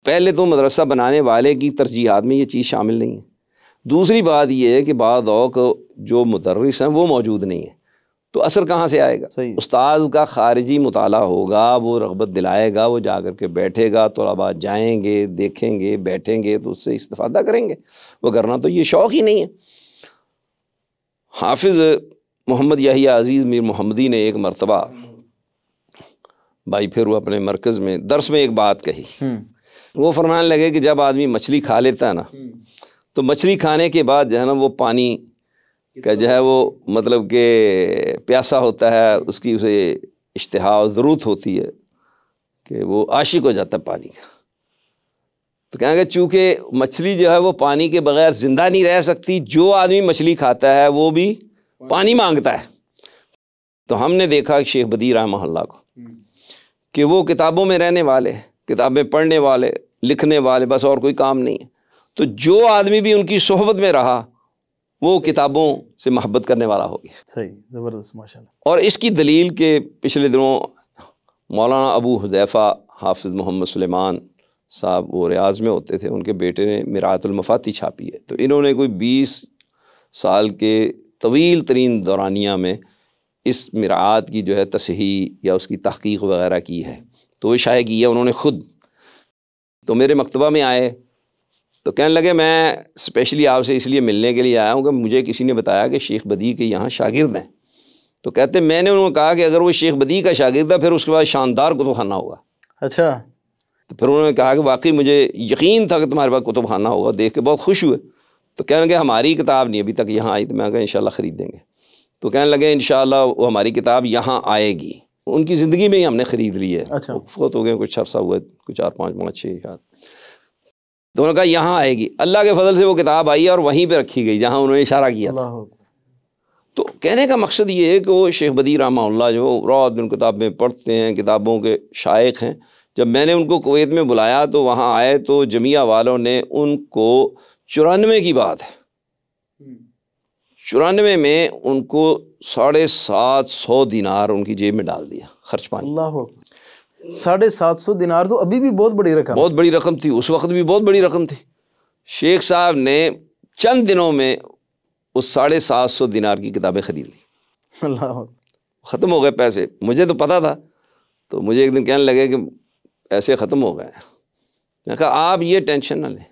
पहले तो मदरसा बनाने वाले की तरजीहत में ये चीज़ शामिल नहीं है दूसरी बात यह है कि बाद जो मदरस हैं वो मौजूद नहीं है तो असर कहाँ से आएगा उस्ताद का खारजी मताल होगा वो रगबत दिलाएगा वो जा कर के बैठेगा तलबा तो जाएँगे देखेंगे बैठेंगे तो उससे इस्ता करेंगे वह करना तो ये शौक़ ही नहीं है हाफिज़ मोहम्मद यही अजीज़ मीर मोहम्मदी ने एक मरतबा भाई फिर वो अपने मरकज़ में दर्श में एक बात कही हम्म। वो फरमाने लगे कि जब आदमी मछली खा लेता है ना हम्म। तो मछली खाने के बाद जो है ना वो पानी का जो है वो मतलब के प्यासा होता है उसकी उसे इश्तहा ज़रूरत होती है कि वो आशिक हो जाता है पानी का तो कहेंगे चूँकि मछली जो है वो पानी के बगैर ज़िंदा नहीं रह सकती जो आदमी मछली खाता है वो भी पानी मांगता है तो हमने देखा शेख बदी रहमल्ला को कि वो किताबों में रहने वाले किताबें पढ़ने वाले लिखने वाले बस और कोई काम नहीं है तो जो आदमी भी उनकी सोहबत में रहा वो किताबों से मोहब्बत करने वाला हो गया सही ज़बरदस्त माशाल्लाह और इसकी दलील के पिछले दिनों मौलाना अबू हुदैफ़ा हाफिज मोहम्मद सुलेमान साहब वो रियाज में होते थे उनके बेटे ने मिरातुलमफाती छापी है तो इन्होंने कोई बीस साल के तवील तरीन दौरानिया में इस मीरात की जो है तसही या उसकी तहकीक वगैरह की है तो वो शाये की है उन्होंने ख़ुद तो मेरे मकतबा में आए तो कहने लगे मैं स्पेशली आपसे इसलिए मिलने के लिए आया हूँ कि मुझे किसी ने बताया कि शेख बदी के यहाँ शागिर्द हैं तो कहते मैंने उन्होंने कहा कि अगर वो शेख बदी का शागिर्द है फिर उसके बाद शानदार कुतुब खाना होगा अच्छा तो फिर उन्होंने कहा कि वाकई मुझे यकीन था कि तुम्हारे पास कुतुब खाना होगा देख के बहुत खुश हुए तो कहने लगे हमारी किताब नहीं अभी तक यहाँ आई तो मैं कहा इन खरीदेंगे तो कहने लगे इन वो हमारी किताब यहाँ आएगी उनकी ज़िंदगी में ही हमने ख़रीद ली है अच्छा फौत हो गए कुछ अरसा हुआ कुछ चार पाँच पाँच छः सात तो उन्होंने कहा यहाँ आएगी अल्लाह के फजल से वो किताब आई और वहीं पर रखी गई जहाँ उन्होंने इशारा किया था तो कहने का मकसद ये है कि वो शेख बदी रामा जो रात दिन किताब में पढ़ते हैं किताबों के शायक हैं जब मैंने उनको कुवैत में बुलाया तो वहाँ आए तो जमिया वालों ने उनको चुरानवे की बात है चौरानवे में उनको साढ़े सात सौ दिनार उनकी जेब में डाल दिया खर्च पानी अल्लाह साढ़े सात सौ दिनार तो अभी भी बहुत बड़ी रकम बहुत बड़ी रकम थी उस वक्त भी बहुत बड़ी रकम थी शेख साहब ने चंद दिनों में उस साढ़े सात सौ दिनार की किताबें खरीद ली अल्लाह ख़त्म हो गए पैसे मुझे तो पता था तो मुझे एक दिन कहने लगे कि ऐसे ख़त्म हो गए मैं कहा आप ये टेंशन ना लें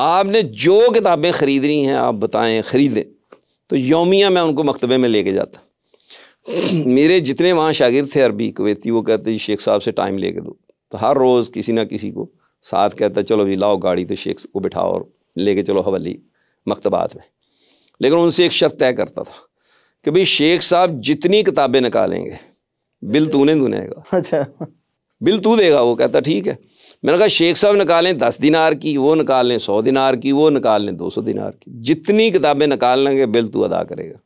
आपने जो किताबें ख़रीदनी हैं आप बताएं ख़रीदें तो योमिया मैं उनको मकतबे में लेके जाता मेरे जितने वहाँ शागिर थे अरबी कवेती वो कहते शेख साहब से टाइम लेके दो तो हर रोज़ किसी ना किसी को साथ कहता चलो अभी लाओ गाड़ी तो शेख को बिठाओ और लेके चलो हवली मकतबात में लेकिन उनसे एक शर्त तय करता था कि भाई शेख साहब जितनी किताबें निकालेंगे बिल तूने दुनेगा अच्छा बिल तू देगा वो कहता ठीक है मैंने कहा शेख साहब निकालें दस दिनार की वो निकाल लें सौ दिनार की वो निकाल लें दो सौ दिनार की जितनी किताबें निकाल लेंगे बिल तू अदा करेगा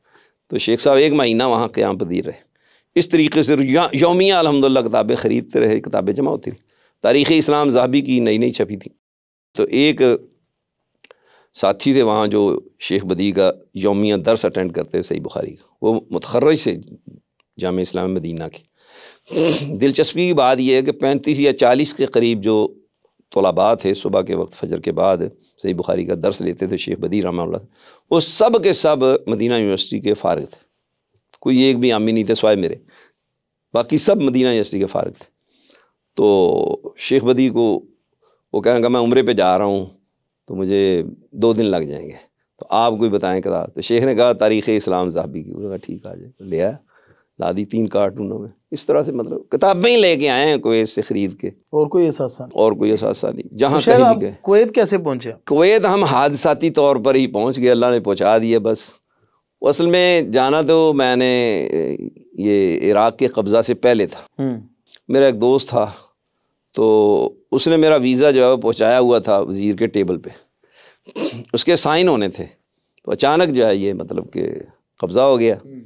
तो शेख साहब एक महीना वहाँ क्याम पदीर रहे इस तरीके से यौमिया अलहमदिल्ला किताबें ख़रीदते रहे किताबें जमा होती रही तारीख़ इस्लाम जहाबी की नई नई छपी थी तो एक साथी थे वहाँ जो शेख बदी का यौमिया दर्स अटेंड करते सही बुखारी का वो मुतखरज से जाम इस्लाम मदीना के दिलचस्पी की बात यह है कि पैंतीस या चालीस के करीब जो तलबा थे सुबह के वक्त फजर के बाद सही बुखारी का दर्स लेते थे शेख बदी राम वो सब के सब मदीना यूनिवर्सिटी के फारग थे कोई एक भी आमी नहीं थे सवाए मेरे बाकी सब मदीना यूनिवर्सिटी के फारग थे तो शेख बदी को वो कह मैं उम्र पर जा रहा हूँ तो मुझे दो दिन लग जाएंगे तो आप कोई बताएं कदा तो शेख ने कहा तारीख़ इस्लाम जहाबी की उन्होंने कहा ठीक आ जाए तो ले आया ला दी तीन कार्टूनों में इस तरह से मतलब किताबें ही लेके आए हैं कुवैत से खरीद के और कोई असासा और कोई असासा नहीं जहाँ तो कहीं गए कुवैत कैसे पहुंचे कुवैत हम हादसाती तौर पर ही पहुँच गए अल्लाह ने पहुँचा दिया बस असल में जाना तो मैंने ये इराक़ के कब्ज़ा से पहले था हम्म। मेरा एक दोस्त था तो उसने मेरा वीज़ा जो है वो पहुँचाया हुआ था वज़ीर के टेबल पर उसके साइन होने थे तो अचानक जो है ये मतलब कि कब्ज़ा हो गया हम्म।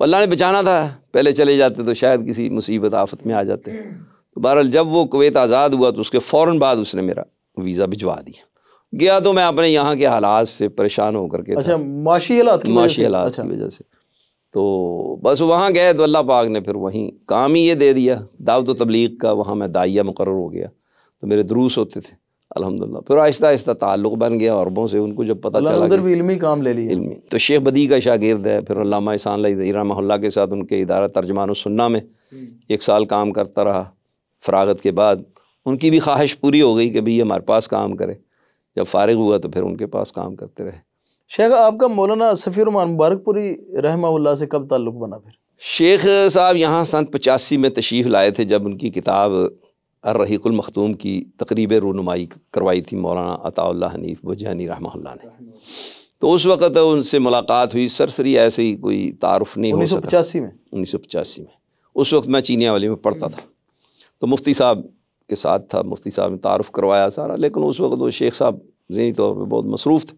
वो अल्लाह ने बचाना था पहले चले जाते तो शायद किसी मुसीबत आफत में आ जाते तो बहरहाल जब वो कुवैत आज़ाद हुआ तो उसके फ़ौर बाद उसने मेरा वीज़ा भिजवा दिया गया तो मैं अपने यहाँ के हालात से परेशान होकर के अच्छा, माशी हालात की माशी हालात अच्छा। की वजह से तो बस वहाँ गए तो अल्लाह पाक ने फिर वहीं काम ही ये दे दिया दावत तबलीग का वहाँ मैं दाइया मुकर हो गया तो मेरे दुरूस होते थे अलहमदिल्ला फिर आहिस्ता आहिस्ता ताल्लुक बन गया अरबों से उनको जब पता चला उधर भी इल्मी काम ले लिया इल्मी तो शेख बदी का शागिर्द है फिर अलामा इसान रहमल्ला के साथ उनके इदारा तर्जमान सुन्ना में हम्म। एक साल काम करता रहा फरागत के बाद उनकी भी ख्वाहिश पूरी हो गई कि भाई हमारे पास काम करे जब फारग हुआ तो फिर उनके पास काम करते रहे शेख आपका मौलाना सफ़ीरमान मुबारकपुरी रहमा से कब ताल्लुक़ बना फिर शेख साहब यहाँ सन पचासी में तशरीफ़ लाए थे जब उनकी किताब अर्रहीकुल की तकरीब रूनुमाई करवाई थी मौलाना अताउल्ला हनीफ वजहनी रहा ने तो उस वक़्त उनसे मुलाकात हुई सरसरी ऐसे ही कोई तारफ़ नहीं हो पचासी में उन्नीस सौ पचासी में उस वक्त मैं चीनिया वाली में पढ़ता था तो मुफ्ती साहब के साथ था मुफ्ती साहब ने तारफ़ करवाया सारा लेकिन उस वक्त वो शेख साहब जहनी तौर पर बहुत मसरूफ़ थे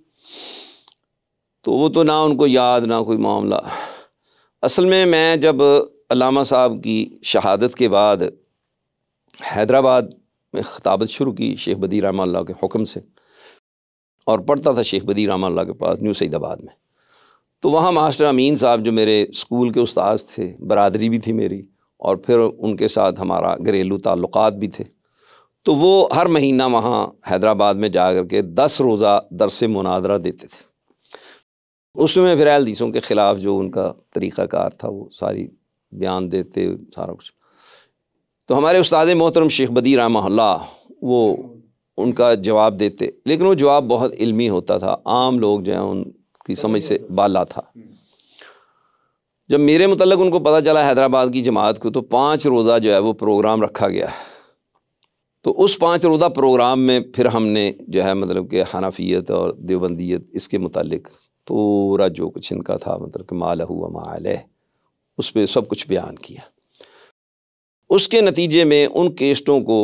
तो वो तो ना उनको याद ना कोई मामला असल में मैं जब अलामा साहब की शहादत के बाद हैदराबाद में खिताबत शुरू की शेख बदी रहमा अल्लाह के हुक्म से और पढ़ता था शेख बदी रहमा अल्लाह के पास न्यू सईदाबाद में तो वहाँ मास्टर अमीन साहब जो मेरे स्कूल के उस्ताद थे बरदरी भी थी मेरी और फिर उनके साथ हमारा घरेलू ताल्लुक भी थे तो वो हर महीना वहाँ हैदराबाद में जा कर के दस रोज़ा दरस मुनादरा देते थे उसमें फिर हदीसों के ख़िलाफ़ जो उनका तरीक़ाकार था वो सारी बयान देते सारा कुछ तो हमारे उस्ताद मोहतरम शेख बदी राम वो उनका जवाब देते लेकिन वो जवाब बहुत इल्मी होता था आम लोग जो हैं उनकी समझ से बाला था जब मेरे मतलब उनको पता चला हैदराबाद की जमात को तो पाँच रोज़ा जो है वो प्रोग्राम रखा गया तो उस पाँच रोज़ा प्रोग्राम में फिर हमने जो है मतलब कि हनाफियत और देवबंदीत इसके मतलब पूरा जो कुछ इनका था मतलब कि माल हुआ माल उस पर सब कुछ बयान किया उसके नतीजे में उन केस्टों को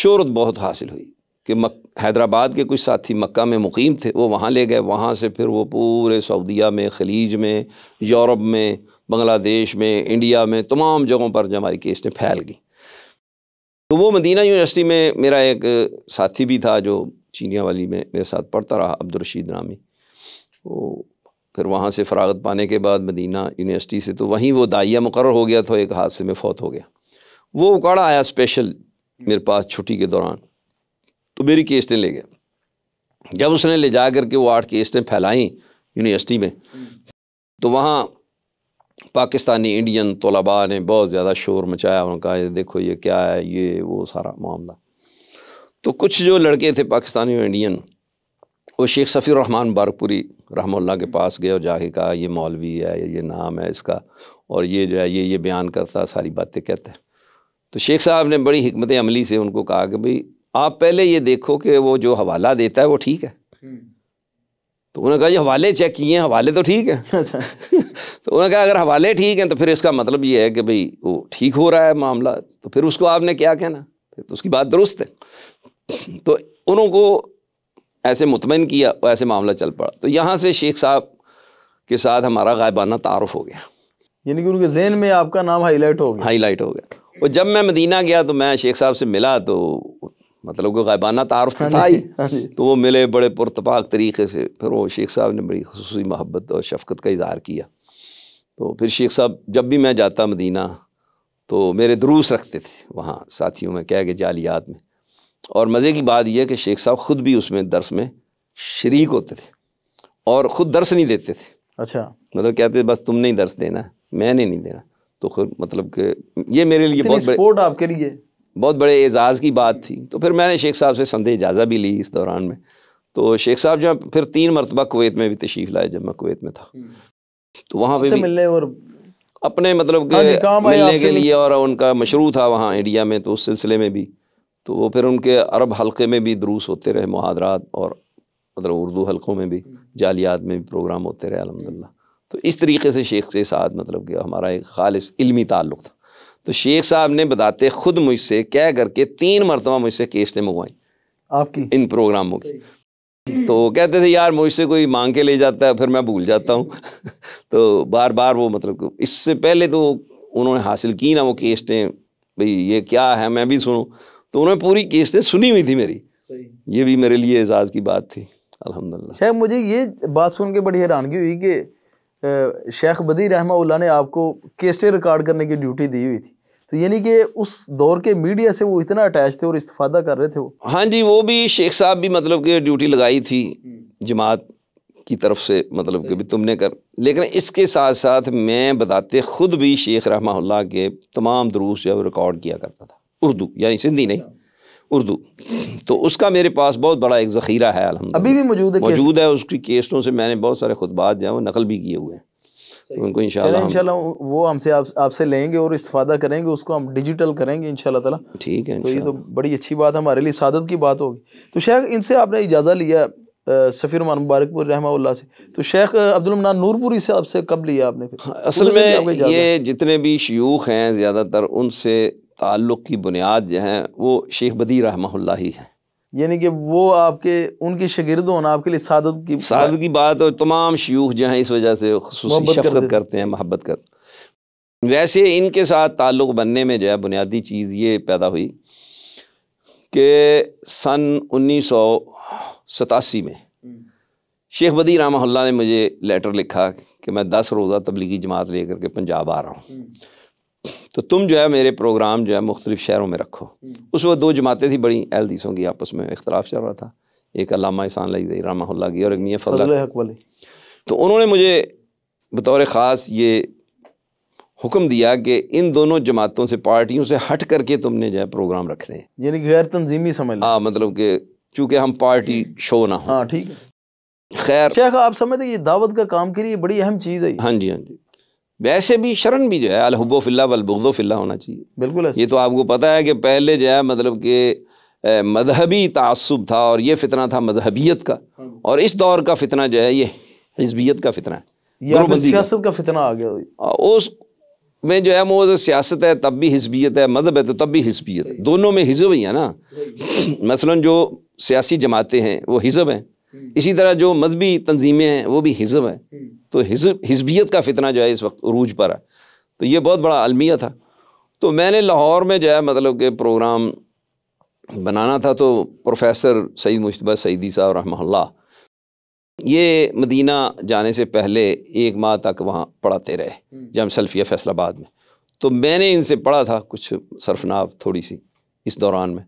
शोरत बहुत हासिल हुई कि मक हैदराबाद के कुछ साथी मक्का में मुकीम थे वो वहाँ ले गए वहाँ से फिर वो पूरे सऊदीया में खलीज में यूरोप में बांग्लादेश में इंडिया में तमाम जगहों पर जो हमारी केस्टें फैल गई तो वो मदीना यूनिवर्सिटी में मेरा एक साथी भी था जो चीनिया वाली में मेरे साथ पढ़ता रहा अब्दुलरशीद नामी वो फिर वहाँ से फ़रागत पाने के बाद मदीना यूनिवर्सिटी से तो वहीं वो दाइया मुकर हो गया था एक हादसे में फौत हो गया वो उकाड़ा आया स्पेशल मेरे पास छुट्टी के दौरान तो मेरी केस्टें ले गया जब उसने ले जा करके वो आठ केस्टें फैलाईं यूनिवर्सिटी में तो वहाँ पाकिस्तानी इंडियन तलबा ने बहुत ज़्यादा शोर मचाया उन्होंने कहा ये देखो ये क्या है ये वो सारा मामला तो कुछ जो लड़के थे पाकिस्तानी और इंडियन वो शेख सफ़ी रहमान बारकपुरी रहमल्ला के पास गए और जाके कहा ये मौलवी है ये नाम है इसका और ये जो है ये ये बयान करता सारी बातें कहते हैं तो शेख साहब ने बड़ी हमत अमली से उनको कहा कि भाई आप पहले ये देखो कि वो जो हवाला देता है वो ठीक है हम्म। तो उन्होंने कहा हवाले चेक किए हैं हवाले तो ठीक है अच्छा तो उन्होंने कहा अगर हवाले ठीक हैं तो फिर इसका मतलब ये है कि भाई वो ठीक हो रहा है मामला तो फिर उसको आपने क्या कहना फिर तो उसकी बात दुरुस्त है तो उनको ऐसे मुतमिन किया और ऐसे मामला चल पड़ा तो यहाँ से शेख साहब के साथ हमारा गायबाना तारफ़ हो गया यानी कि उनके जहन में आपका नाम हाईलाइट हो गया हाईलाइट हो गया वो जब मैं मदीना गया तो मैं शेख साहब से मिला तो मतलब कोई गायबाना तारफ तो हाँ था ही हाँ तो वो मिले बड़े पुरतपाक तरीके से फिर वो शेख साहब ने बड़ी खसूस मोहब्बत और शफकत का इजहार किया तो फिर शेख साहब जब भी मैं जाता मदीना तो मेरे दरूस रखते थे वहाँ साथियों में कह के जालियात में और मज़े की बात यह कि शेख साहब ख़ुद भी उसमें दर्स में शरीक होते थे और ख़ुद दर्स नहीं देते थे अच्छा मतलब कहते थे बस तुमने ही दर्स देना मैंने नहीं देना तो फिर मतलब के ये मेरे लिए बहुत सपोर्ट आपके लिए बहुत बड़े एजाज़ की बात थी तो फिर मैंने शेख साहब से संदेह इजाज़ा भी ली इस दौरान में तो शेख साहब जब फिर तीन मरतबा कुवैत में भी तशीफ लाए जब मैं कुवैत में था हम्म। तो वहाँ पर अच्छा, मिलने और अपने मतलब हाँ के मिलने के लिए और उनका मशरू था वहाँ इंडिया में तो उस सिलसिले में भी तो वो फिर उनके अरब हलके में भी दरूस होते रहे महादरात और मतलब उर्दू हलकों में भी हम्म। जालियात में भी प्रोग्राम होते रहे अलहमदिल्ला तो इस तरीके से शेख के साथ मतलब कि हमारा एक खालिश इल्मी ताल्लुक़ था तो शेख साहब ने बताते ख़ुद मुझसे कह करके तीन मरतबा मुझसे केसटें मंगवाई आपकी इन प्रोग्रामों की तो कहते थे यार मुझसे कोई मांग के ले जाता है फिर मैं भूल जाता हूँ तो बार बार वो मतलब इससे पहले तो उन्होंने हासिल की ना वो केसटें भाई ये क्या है मैं भी सुनूँ तो उन्होंने पूरी केसटें सुनी हुई थी मेरी ये भी मेरे लिए एजाज़ की बात थी अलहमदिल्ला शायद मुझे ये बात सुन के बड़ी हैरानगी हुई कि शेख बदी रहमा ने आपको केस्टें रिकॉर्ड करने की ड्यूटी दी हुई थी तो यानी कि उस दौर के मीडिया से वो इतना अटैच थे और इस्ता कर रहे थे वो हाँ जी वो भी शेख साहब भी मतलब कि ड्यूटी लगाई थी जमात की तरफ से मतलब कि भी तुमने कर लेकिन इसके साथ साथ मैं बताते ख़ुद भी शेख रहमा के तमाम दरूस जब रिकॉर्ड किया करता था उर्दू यानी सिंधी नहीं उर्दू तो उसका मेरे पास बहुत बड़ा एक ज़ख़ीरा है अभी भी मौजूद है मौजूद है उसकी केसों से मैंने बहुत सारे खुतबात जो है वो नकल भी किए हुए हैं उनको इन इन वो हमसे आप आपसे लेंगे और इस्तेफादा करेंगे उसको हम डिजिटल करेंगे इंशाल्लाह तला ठीक है तो ये तो बड़ी अच्छी बात हमारे लिए सादत की बात होगी तो शेख इनसे आपने इजाज़ा लिया सफ़ीर मान मुबारकपुर रहमा से तो शेख अब्दुलमनान नूरपुरी से आपसे कब लिया आपने असल में ये जितने भी शयूख हैं ज़्यादातर उनसे ताल्लुक़ की बुनियाद जो है वो शेख बदी रहमल्ला ही है यानी कि वो आपके उनके शगिर्द होना आपके लिए सादत की सादत की बात और तमाम शयूख जो हैं इस वजह से शफकत करते हैं महब्बत कर वैसे इनके साथ ताल्लुक़ बनने में जो है बुनियादी चीज़ ये पैदा हुई कि सन उन्नीस सौ सतासी में शेख बदी रामा ने मुझे लेटर लिखा कि मैं दस रोज़ा तबलीगी जमात ले करके पंजाब आ रहा हूँ हम्म। तो तुम जो है मेरे प्रोग्राम जो है मुख्तलिफ शहरों में रखो हम्म। उस वक्त दो जमातें थी बड़ी अहल की आपस में इख्तलाफ चल रहा था एक अलामा इसान लई रामा की और एक मियाँ फजल तो उन्होंने मुझे बतौर ख़ास ये हुक्म दिया कि इन दोनों जमातों से पार्टियों से हट करके तुमने जो है प्रोग्राम रखने हैं यानी गैर तनजीमी समझ हाँ मतलब कि चूँकि हम पार्टी शो ना हो हाँ ठीक है खैर शेख आप समझते ये दावत का काम के लिए बड़ी अहम चीज़ है हाँ जी हाँ जी वैसे भी शरण भी जो है अलहब्बो फ़िल्ला वलबुगदो फ़िल्ला होना चाहिए बिल्कुल ये तो आपको पता है कि पहले जो है मतलब कि मजहबी तसब था और ये फितना था मजहबियत का हाँ। और इस दौर का फितना जो है ये हजबियत का फितना है सियासत का फितना आ गया उस में जो है वो सियासत है तब भी हिजबियत है मजहब है तो तब भी हिजबियत है दोनों में हिजब ही है ना मसलन जो सियासी जमातें हैं वो हिजब हैं हम्म। इसी तरह जो मजहबी तंजीमें हैं वो भी हिजब हैं हम्म। तो हिजब हिजबियत का फितना जो है इस वक्त रूज पर है तो ये बहुत बड़ा अलमिया था तो मैंने लाहौर में जो है मतलब कि प्रोग्राम बनाना था तो प्रोफेसर सईद मुशतबा सईदी साहब रहमल्ला ये मदीना जाने से पहले एक माह तक वहाँ पढ़ाते रहे जम हम्म। सल्फिया फैसलाबाद में तो मैंने इनसे पढ़ा था कुछ सरफनाब थोड़ी सी इस दौरान में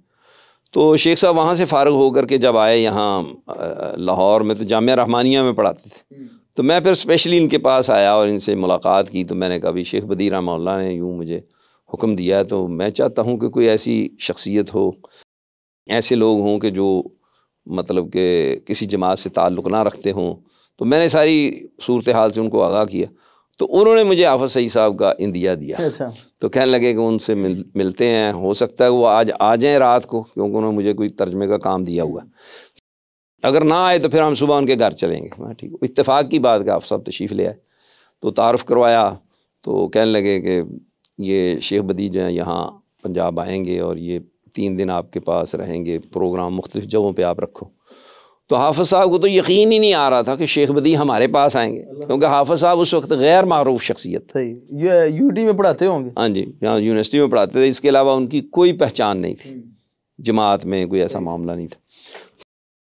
तो शेख साहब वहाँ से फ़ारग होकर के जब आए यहाँ लाहौर में तो जामिया रहमानिया में पढ़ाते थे हम्म। तो मैं फिर स्पेशली इनके पास आया और इनसे मुलाकात की तो मैंने कहा भी शेख बदी मौला ने यूँ मुझे हुक्म दिया है तो मैं चाहता हूँ कि कोई ऐसी शख्सियत हो ऐसे लोग हों कि जो मतलब के किसी जमात से ताल्लुक़ ना रखते हों तो मैंने सारी सूरत हाल से उनको आगाह किया तो उन्होंने मुझे आफत सही साहब का इंदिया दिया अच्छा। तो कहने लगे कि उनसे मिल मिलते हैं हो सकता है वो आज आ जाएं रात को क्योंकि उन्होंने मुझे कोई तर्जमे का काम दिया हुआ अगर ना आए तो फिर हम सुबह उनके घर चलेंगे हाँ ठीक इतफाक़ की बात का आप साहब तशीफ़ ले आए तो तारफ़ करवाया तो कहने लगे कि ये शेख जो है यहाँ पंजाब आएंगे और ये तीन दिन आपके पास रहेंगे प्रोग्राम मुख्तलिफ़ जगहों पर आप रखो तो हाफ़ साहब को तो यकीन ही नहीं आ रहा था कि शेख बदी हमारे पास आएंगे क्योंकि हाफ साहब उस वक्त गैर मरूफ शख्सियत थे ये यूटी में पढ़ाते होंगे हाँ जी यहाँ यूनिवर्सिटी में पढ़ाते थे इसके अलावा उनकी कोई पहचान नहीं थी हम्म। जमात में कोई ऐसा मामला नहीं था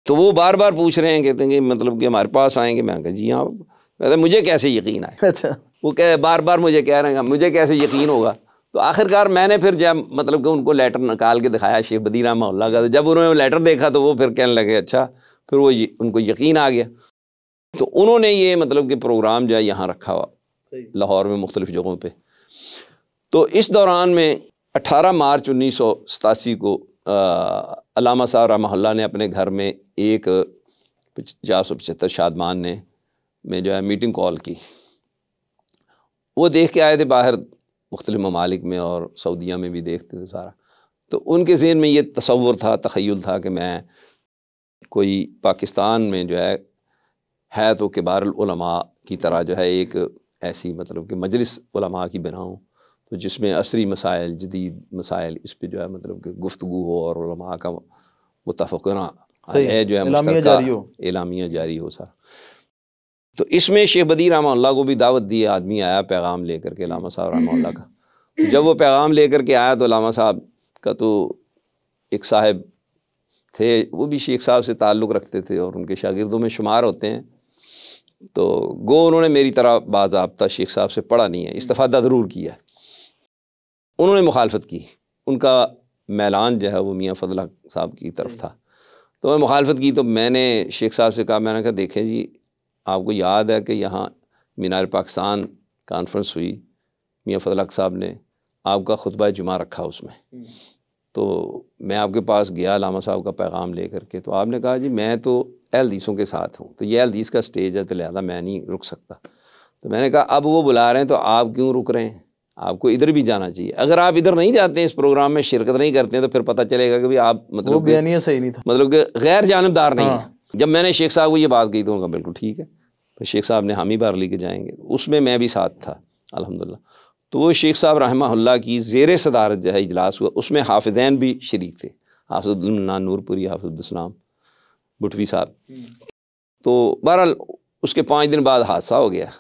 तो वो बार बार पूछ रहे हैं कहते हैं कि मतलब कि हमारे पास आएंगे मैं कहा जी हाँ कहते मुझे कैसे यकीन आए अच्छा वो कह बार बार मुझे कह रहे हैं मुझे कैसे यकीन होगा तो आखिरकार मैंने फिर जब मतलब कि उनको लेटर निकाल के दिखाया शेख बदीरा मोहल्ला का तो जब उन्होंने लेटर देखा तो वो फिर कहने लगे अच्छा फिर वो उनको यकीन आ गया तो उन्होंने ये मतलब कि प्रोग्राम जो है यहाँ रखा हुआ लाहौर में मुख्तलिफ़ जगहों पर तो इस दौरान में अठारह मार्च उन्नीस सौ सतासी को अलामा साहब रामहल्ला ने अपने घर में एक चार सौ पचहत्तर शादमान ने में जो है मीटिंग कॉल की वो देख के आए थे बाहर मुख्तलिफ ममालिक में और सऊदिया में भी देखते थे सारा तो उनके जहन में ये तस्वुर था तखयल था कि मैं कोई पाकिस्तान में जो है है तो कि बारमा की तरह जो है एक ऐसी मतलब कि मजलिस की बनाऊँ तो जिसमें असरी मसाइल जदीद मसाइल इस पर जो है मतलब कि गुफ्तु हो और का मुतफ़ना है जो है जारी हो एलामिया जारी हो सर तो इसमें शेख बदी रामा को भी दावत दी आदमी आया पैगाम लेकर के लामा साहब रामा का जब वो पैगाम लेकर के आया तो लामा साहब का तो एक साहब थे वो भी शेख साहब से ताल्लुक़ रखते थे और उनके शागिर्दों में शुमार होते हैं तो गो उन्होंने मेरी तरह बाबा शेख साहब से पढ़ा नहीं है इस्तफ़ादा ज़रूर किया उन्होंने मुखालफत की उनका मैलान जो है वो मियाँ फजला साहब की तरफ था तो मैं मुखालफत की तो मैंने शेख साहब से कहा मैंने कहा देखें जी आपको याद है कि यहाँ मीनार पाकिस्तान कॉन्फ्रेंस हुई मियाँ फजल साहब ने आपका खुतबा जुमा रखा उसमें हम्म। तो मैं आपके पास गया लामा साहब का पैगाम ले करके तो आपने कहा जी मैं तो एहदीसों के साथ हूँ तो ये एहदीस का स्टेज है तो लिहाजा मैं नहीं रुक सकता तो मैंने कहा अब वो बुला रहे हैं तो आप क्यों रुक रहे हैं आपको इधर भी जाना चाहिए अगर आप इधर नहीं जाते हैं इस प्रोग्राम में शिरकत नहीं करते हैं तो फिर पता चलेगा कि भाई आप मतलब सही नहीं था मतलब कि गैर जानबदार नहीं हाँ। है जब मैंने शेख साहब को ये बात कही तो उनका बिल्कुल ठीक है तो शेख साहब ने हामी बार के जाएंगे उसमें मैं भी साथ था अलहमदिल्ला तो वो शेख साहब रहमा की जेर सदारत जो है इजलास हुआ उसमें हाफिजैन भी शरीक थे हाफजुल्मनान नूरपुरी हाफजुल्सलाम बुटवी साहब तो बहरहाल उसके पाँच दिन बाद हादसा हो गया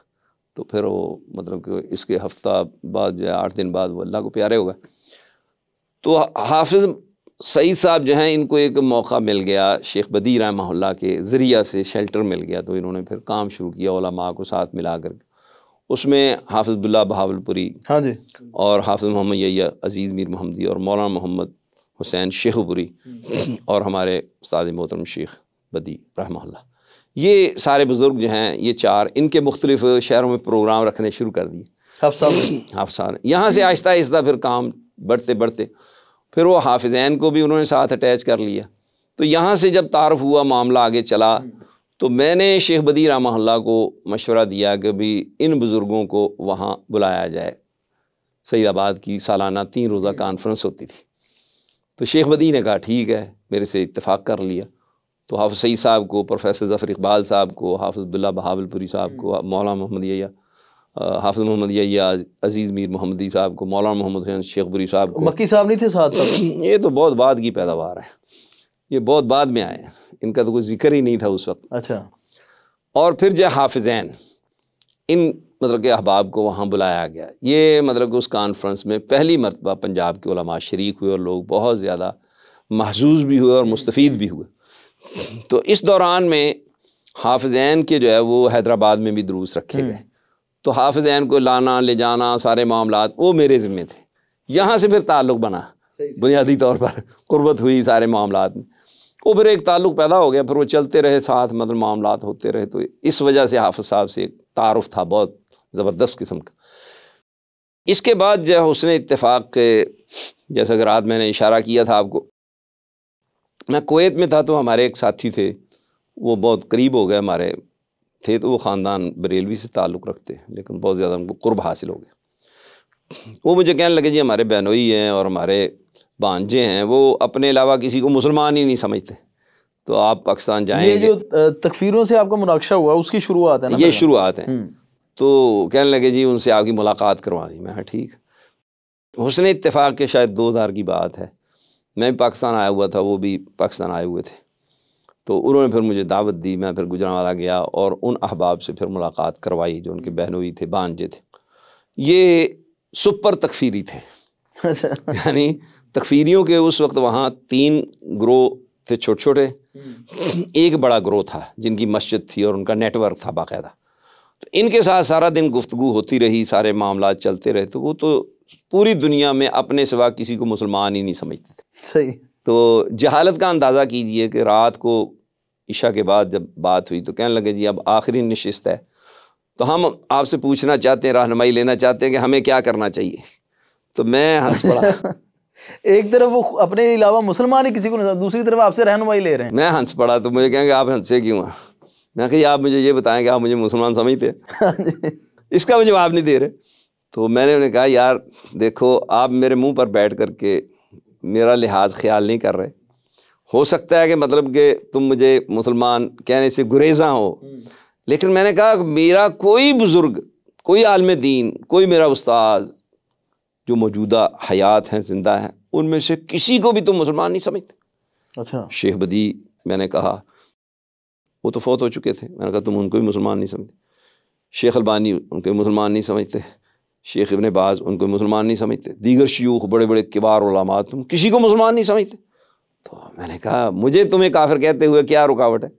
तो फिर वो मतलब कि इसके हफ्ता बाद जो है आठ दिन बाद वो अल्लाह को प्यारे होगा तो हाफिज सईद साहब जो हैं इनको एक मौका मिल गया शेख बदी रहमल्ला के ज़रिया से शेल्टर मिल गया तो इन्होंने फिर काम शुरू किया ओला माँ को साथ मिला कर उसमें हाफिज़ुल्ला बहावलपुरी हाँ जी और हाफिज़ मोहम्मद या अज़ीज़ मीर महमदी और मौलाना मोहम्मद हुसैन शेखपुरी हम्म। और हमारे उस्ताद मोहतरम शेख बदी रहमल्ला ये सारे बुज़ुर्ग जो हैं ये चार इनके मुख्तलिफ शहरों में प्रोग्राम रखने शुरू कर दिए हाफ साहब यहाँ से आहिस्ता आहिस्ता फिर काम बढ़ते बढ़ते फिर वो हाफिजैन को भी उन्होंने साथ अटैच कर लिया तो यहाँ से जब तारफ हुआ मामला आगे चला हम्म। तो मैंने शेख बदी रामा को मशवरा दिया कि भी इन बुज़ुर्गों को वहाँ बुलाया जाए सैदाबाद की सालाना तीन रोज़ा कॉन्फ्रेंस होती थी तो शेख बदी ने कहा ठीक है मेरे से इतफ़ाक़ कर लिया तो हाफ सईद साहब को प्रोफेसर ज़फ़र इकबाल साहब को हाफ़ अब्दुल्ला बहावलपुरी साहब को हम्म। मौलाना मोहम्मद अया हाफ मोहम्मद अया अजीज़ मीर मोहम्मदी साहब को मौलाना मोहम्मद हुसैन शेखपुरी साहब को मक्की साहब नहीं थे साथ ये तो बहुत बाद की पैदावार है ये बहुत बाद में आए हैं इनका तो कोई जिक्र ही नहीं था उस वक्त अच्छा और फिर जो हाफिजैन इन मतलब के अहबाब को वहाँ बुलाया गया ये मतलब कि उस कॉन्फ्रेंस में पहली मरतबा पंजाब के उलमा शरीक हुए और लोग बहुत ज़्यादा महजूज भी हुए और मुस्तफ़ भी हुए तो इस दौरान में हाफिजैन के जो है वो हैदराबाद में भी दुरुस्त रखे गए हम्म। तो हाफिजैन को लाना ले जाना सारे मामला वो मेरे ज़िम्मे थे यहाँ से फिर ताल्लुक़ बना बुनियादी तौर पर कुर्बत हुई सारे मामला में फिर एक ताल्लुक पैदा हो गया फिर वो चलते रहे साथ मतलब मामला होते रहे तो इस वजह से हाफ साहब से एक तारफ़ था बहुत ज़बरदस्त किस्म का इसके बाद जो उसने इतफ़ाक़ के जैसा कि रात मैंने इशारा किया था आपको मैं कोत में था तो हमारे एक साथी थे वो बहुत करीब हो गए हमारे थे तो वो ख़ानदान बरेलवी से ताल्लुक़ रखते हैं लेकिन बहुत ज़्यादा उनको कुर्ब हासिल हो गया वो मुझे कहने लगे जी हमारे बहनोई हैं और हमारे भांजे हैं वो अपने अलावा किसी को मुसलमान ही नहीं समझते तो आप पाकिस्तान जाएंगे ये जो तकफीरों से आपका मुनाक्षा हुआ उसकी शुरुआत है ना ये शुरुआत है हम्म। तो कहने लगे जी उनसे आपकी मुलाकात करवानी मैं ठीक हुसन इतफाक़ के शायद दो हज़ार की बात है मैं भी पाकिस्तान आया हुआ था वो भी पाकिस्तान आए हुए थे तो उन्होंने फिर मुझे दावत दी मैं फिर गुजरावाला गया और उन अहबाब से फिर मुलाकात करवाई जो उनके बहनोई थे भांजे थे ये सुपर तकफीरी थे अच्छा। यानी तकफीरियों के उस वक्त वहाँ तीन ग्रोह थे छोटे छोटे हम्म। एक बड़ा ग्रोह था जिनकी मस्जिद थी और उनका नेटवर्क था बाकायदा तो इनके साथ सारा दिन गुफ्तु होती रही सारे मामला चलते रहे तो वो तो पूरी दुनिया में अपने सिवा किसी को मुसलमान ही नहीं समझते थे सही तो जहालत का अंदाज़ा कीजिए कि रात को ईशा के बाद जब बात हुई तो कहने लगे जी अब आखिरी नशस्त है तो हम आपसे पूछना चाहते हैं रहनमई लेना चाहते हैं कि हमें क्या करना चाहिए तो मैं हंस पड़ा एक तरफ वो अपने अलावा मुसलमान ही किसी को नहीं दूसरी तरफ आपसे रहनुमाई ले रहे हैं मैं हंस पड़ा तो मुझे कहेंगे आप हंसे क्यों हैं मैं कही आप मुझे ये बताएं कि आप मुझे मुसलमान समझते हाँ इसका मुझे जवाब नहीं दे रहे तो मैंने उन्हें कहा यार देखो आप मेरे मुंह पर बैठ करके मेरा लिहाज ख्याल नहीं कर रहे हो सकता है कि मतलब कि तुम मुझे मुसलमान कहने से गुरेजा हो हम्म। लेकिन मैंने कहा मेरा कोई बुज़ुर्ग कोई आलम दीन कोई मेरा उस्ताद जो मौजूदा हयात हैं जिंदा हैं उनमें से किसी को भी तुम मुसलमान नहीं समझते अच्छा शेख बदी मैंने कहा वो तो फौत हो चुके थे मैंने कहा तुम उनको भी मुसलमान नहीं समझते शेख अलबानी उनको मुसलमान नहीं समझते शेख इबन बाज़ उनको मुसलमान नहीं समझते दीगर शयूख बड़े बड़े किबार उलमा तुम किसी को मुसलमान नहीं समझते तो मैंने कहा मुझे तुम्हें काफिर कहते हुए क्या रुकावट है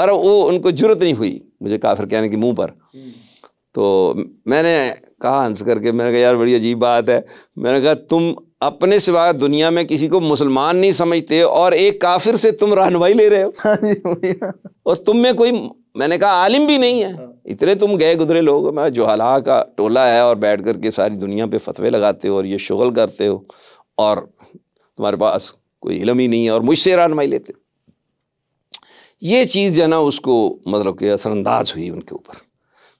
पर वो उनको जरूरत नहीं हुई मुझे काफिर कहने के मुंह पर हम्म। तो मैंने कहा हंस करके मैंने कहा यार बड़ी अजीब बात है मैंने कहा तुम अपने सिवा दुनिया में किसी को मुसलमान नहीं समझते और एक काफिर से तुम रहनमाई ले रहे हो हाँ और तुम में कोई मैंने कहा आलिम भी नहीं है हाँ। इतने तुम गए गुजरे लोग मैं जोहला का टोला है और बैठ कर के सारी दुनिया पे फतवे लगाते हो और ये शुगल करते हो और तुम्हारे पास कोई इलम ही नहीं है और मुझसे रहनमाई लेते हो ये चीज़ जो है ना उसको मतलब कि असरानंदाज हुई उनके ऊपर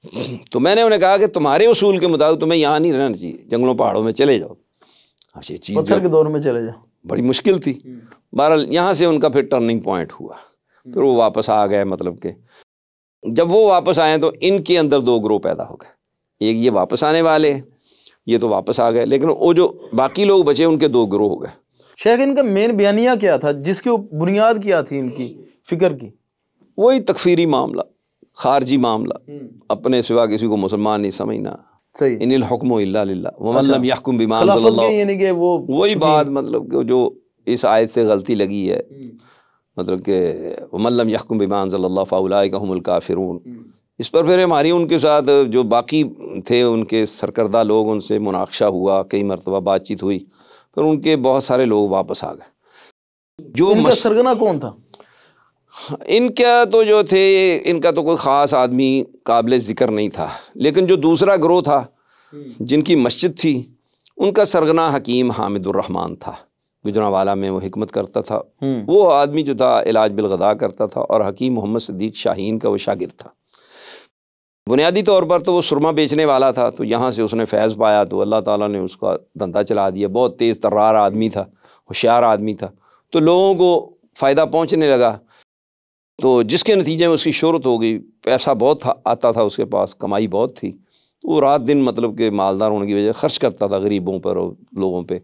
तो मैंने उन्हें कहा कि तुम्हारे उसूल के मुताबिक तुम्हें यहाँ नहीं रहना चाहिए जंगलों पहाड़ों में चले जाओ अब हाँ, ये चीज़ पत्थर के दौर में चले जाओ बड़ी मुश्किल थी हम्म। बहरहाल यहाँ से उनका फिर टर्निंग पॉइंट हुआ हम्म। फिर वो वापस आ गए मतलब के जब वो वापस आए तो इनके अंदर दो ग्रोह पैदा हो गए एक ये वापस आने वाले ये तो वापस आ गए लेकिन वो जो बाकी लोग बचे उनके दो ग्रोह हो गए शेख इनका मेन बयानिया क्या था जिसके बुनियाद क्या थी इनकी फिक्र की वही तकफीरी मामला खारजी मामला हम्म। अपने सिवा किसी को मुसलमान नहीं समझना सही इन अच्छा। वो वही बात मतलब कि जो इस आयत से गलती लगी है हम्म। मतलब के मल्लम यकुम बिमान सल्ला फ़ाउल काफिरून हम्म। इस पर फिर हमारी उनके साथ जो बाकी थे उनके सरकर्दा लोग उनसे मुनाक्षा हुआ कई मरतबा बातचीत हुई फिर उनके बहुत सारे लोग वापस आ गए जो सरगना कौन था इनका तो जो थे इनका तो कोई ख़ास आदमी काबिल ज़िक्र नहीं था लेकिन जो दूसरा ग्रोह था हम्म। जिनकी मस्जिद थी उनका सरगना हकीम हामिदुररहमान था गुजरावाला में वो हमत करता था हम्म। वो आदमी जो था इलाज बिलगदा करता था और हकीम मोहम्मद सदीक शाहीन का वो शागिर था बुनियादी तौर पर तो वो सुरमा बेचने वाला था तो यहाँ से उसने फैज़ पाया तो अल्लाह ताला ने उसका धंधा चला दिया बहुत तेज़ तर्रार आदमी था होशियार आदमी था तो लोगों को फ़ायदा पहुँचने लगा तो जिसके नतीजे में उसकी शहरत हो गई पैसा बहुत था, आता था उसके पास कमाई बहुत थी वो रात दिन मतलब कि मालदार होने की वजह खर्च करता था गरीबों पर और लोगों पर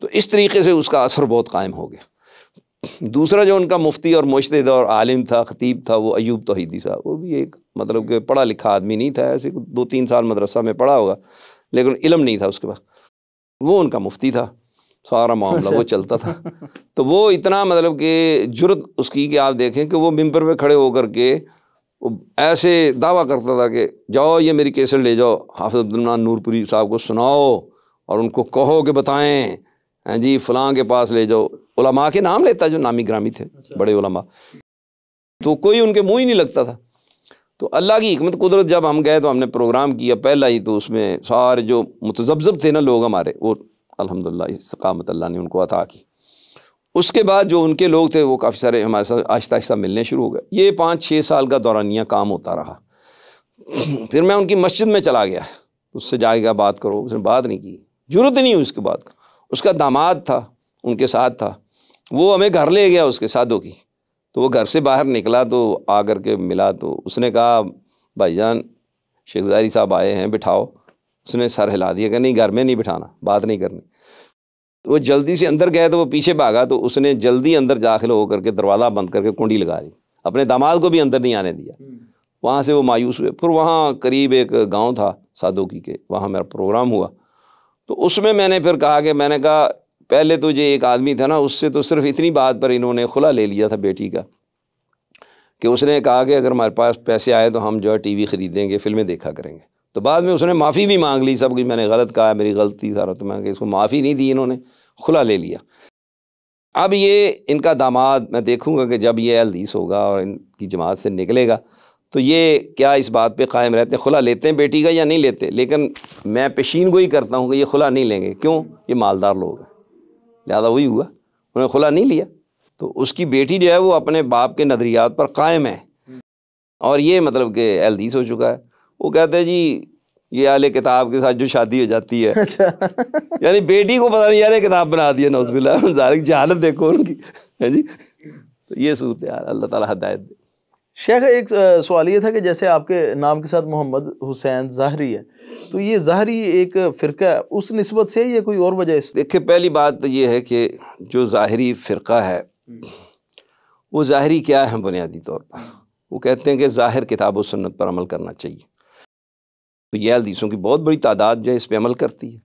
तो इस तरीके से उसका असर बहुत कायम हो गया दूसरा जो उनका मुफ्ती और मुशद और आलिम था ख़तीब था वो अयूब तोहिदी साहब वो भी एक मतलब कि पढ़ा लिखा आदमी नहीं था ऐसे दो तीन साल मदरसा में पढ़ा होगा लेकिन इलम नहीं था उसके पास वो उनका मुफ्ती था सारा मामला वो चलता था तो वो इतना मतलब कि जरूरत उसकी कि आप देखें कि वो मिम्बर पे खड़े होकर के ऐसे दावा करता था कि जाओ ये मेरी केसर ले जाओ हाफिज अब्दुल्ला नूरपुरी साहब को सुनाओ और उनको कहो कि बताएं हैं जी फ़लाँ के पास ले जाओ उलमा के नाम लेता जो नामी ग्रामी थे अच्छा। बड़े उलमा तो कोई उनके मुँह ही नहीं लगता था तो अल्लाह की हमत कुदरत जब हम गए तो हमने प्रोग्राम किया पहला ही तो उसमें सारे जो मुतजबजब थे ना लोग हमारे वो अलहमदिल्ला इस्तकामत अल्लाह ने उनको अता की उसके बाद जो उनके लोग थे वो काफ़ी सारे हमारे साथ आहिस्ता आहिस्ता मिलने शुरू हो गए ये पाँच छः साल का दौरानिया काम होता रहा फिर मैं उनकी मस्जिद में चला गया उससे जाएगा बात करो उसने बात नहीं की जरूरत नहीं हुई उसके बाद उसका दामाद था उनके साथ था वो हमें घर ले गया उसके साधों की तो वो घर से बाहर निकला तो आ के मिला तो उसने कहा भाईजान शेख जारी साहब आए हैं बिठाओ उसने सर हिला दिया कि नहीं घर में नहीं बिठाना बात नहीं करनी वो जल्दी से अंदर गए तो वो पीछे भागा तो उसने जल्दी अंदर दाखिल होकर के दरवाज़ा बंद करके कुंडी लगा दी अपने दामाद को भी अंदर नहीं आने दिया हम्म। वहाँ से वो मायूस हुए फिर वहाँ करीब एक गांव था साधु की के वहाँ मेरा प्रोग्राम हुआ तो उसमें मैंने फिर कहा कि मैंने कहा पहले तो ये एक आदमी था ना उससे तो सिर्फ इतनी बात पर इन्होंने खुला ले लिया था बेटी का कि उसने कहा कि अगर हमारे पास पैसे आए तो हम जो है टी वी ख़रीदेंगे फ़िल्में देखा करेंगे तो बाद में उसने माफ़ी भी मांग ली सब कुछ मैंने गलत कहा है मेरी गलती सारा तो मैं इसको माफ़ी नहीं दी इन्होंने खुला ले लिया अब ये इनका दामाद मैं देखूंगा कि जब ये अलदीस होगा और इनकी जमात से निकलेगा तो ये क्या इस बात पे कायम रहते हैं खुला लेते हैं बेटी का या नहीं लेते लेकिन मैं पेशीन गोई करता हूँ कि ये खुला नहीं लेंगे क्यों ये मालदार लोग हैं लिहाजा वही हुआ उन्होंने खुला नहीं लिया तो उसकी बेटी जो है वो अपने बाप के नदरियात पर कायम है और ये मतलब कि एलदीस हो चुका है वो कहते हैं जी ये आले किताब के साथ जो शादी हो जाती है अच्छा यानी बेटी को पता नहीं यार किताब बना दिया नौजबिल्ला जहालत देखो उनकी है जी तो ये सूरत यार अल्लाह ताला हदायत दे शेख एक सवाल ये था कि जैसे आपके नाम के साथ मोहम्मद हुसैन ज़ाहरी है तो ये ज़ाहरी एक फ़िरका उस नस्बत से या कोई और वजह से देखिए पहली बात तो ये है कि जो ज़ाहरी फ़िरका है वो ज़ाहरी क्या है बुनियादी तौर पर वो कहते हैं कि ज़ाहिर किताब व सुन्नत पर अमल करना चाहिए तो ये हदीसों की बहुत बड़ी तादाद जो है इस पर अमल करती है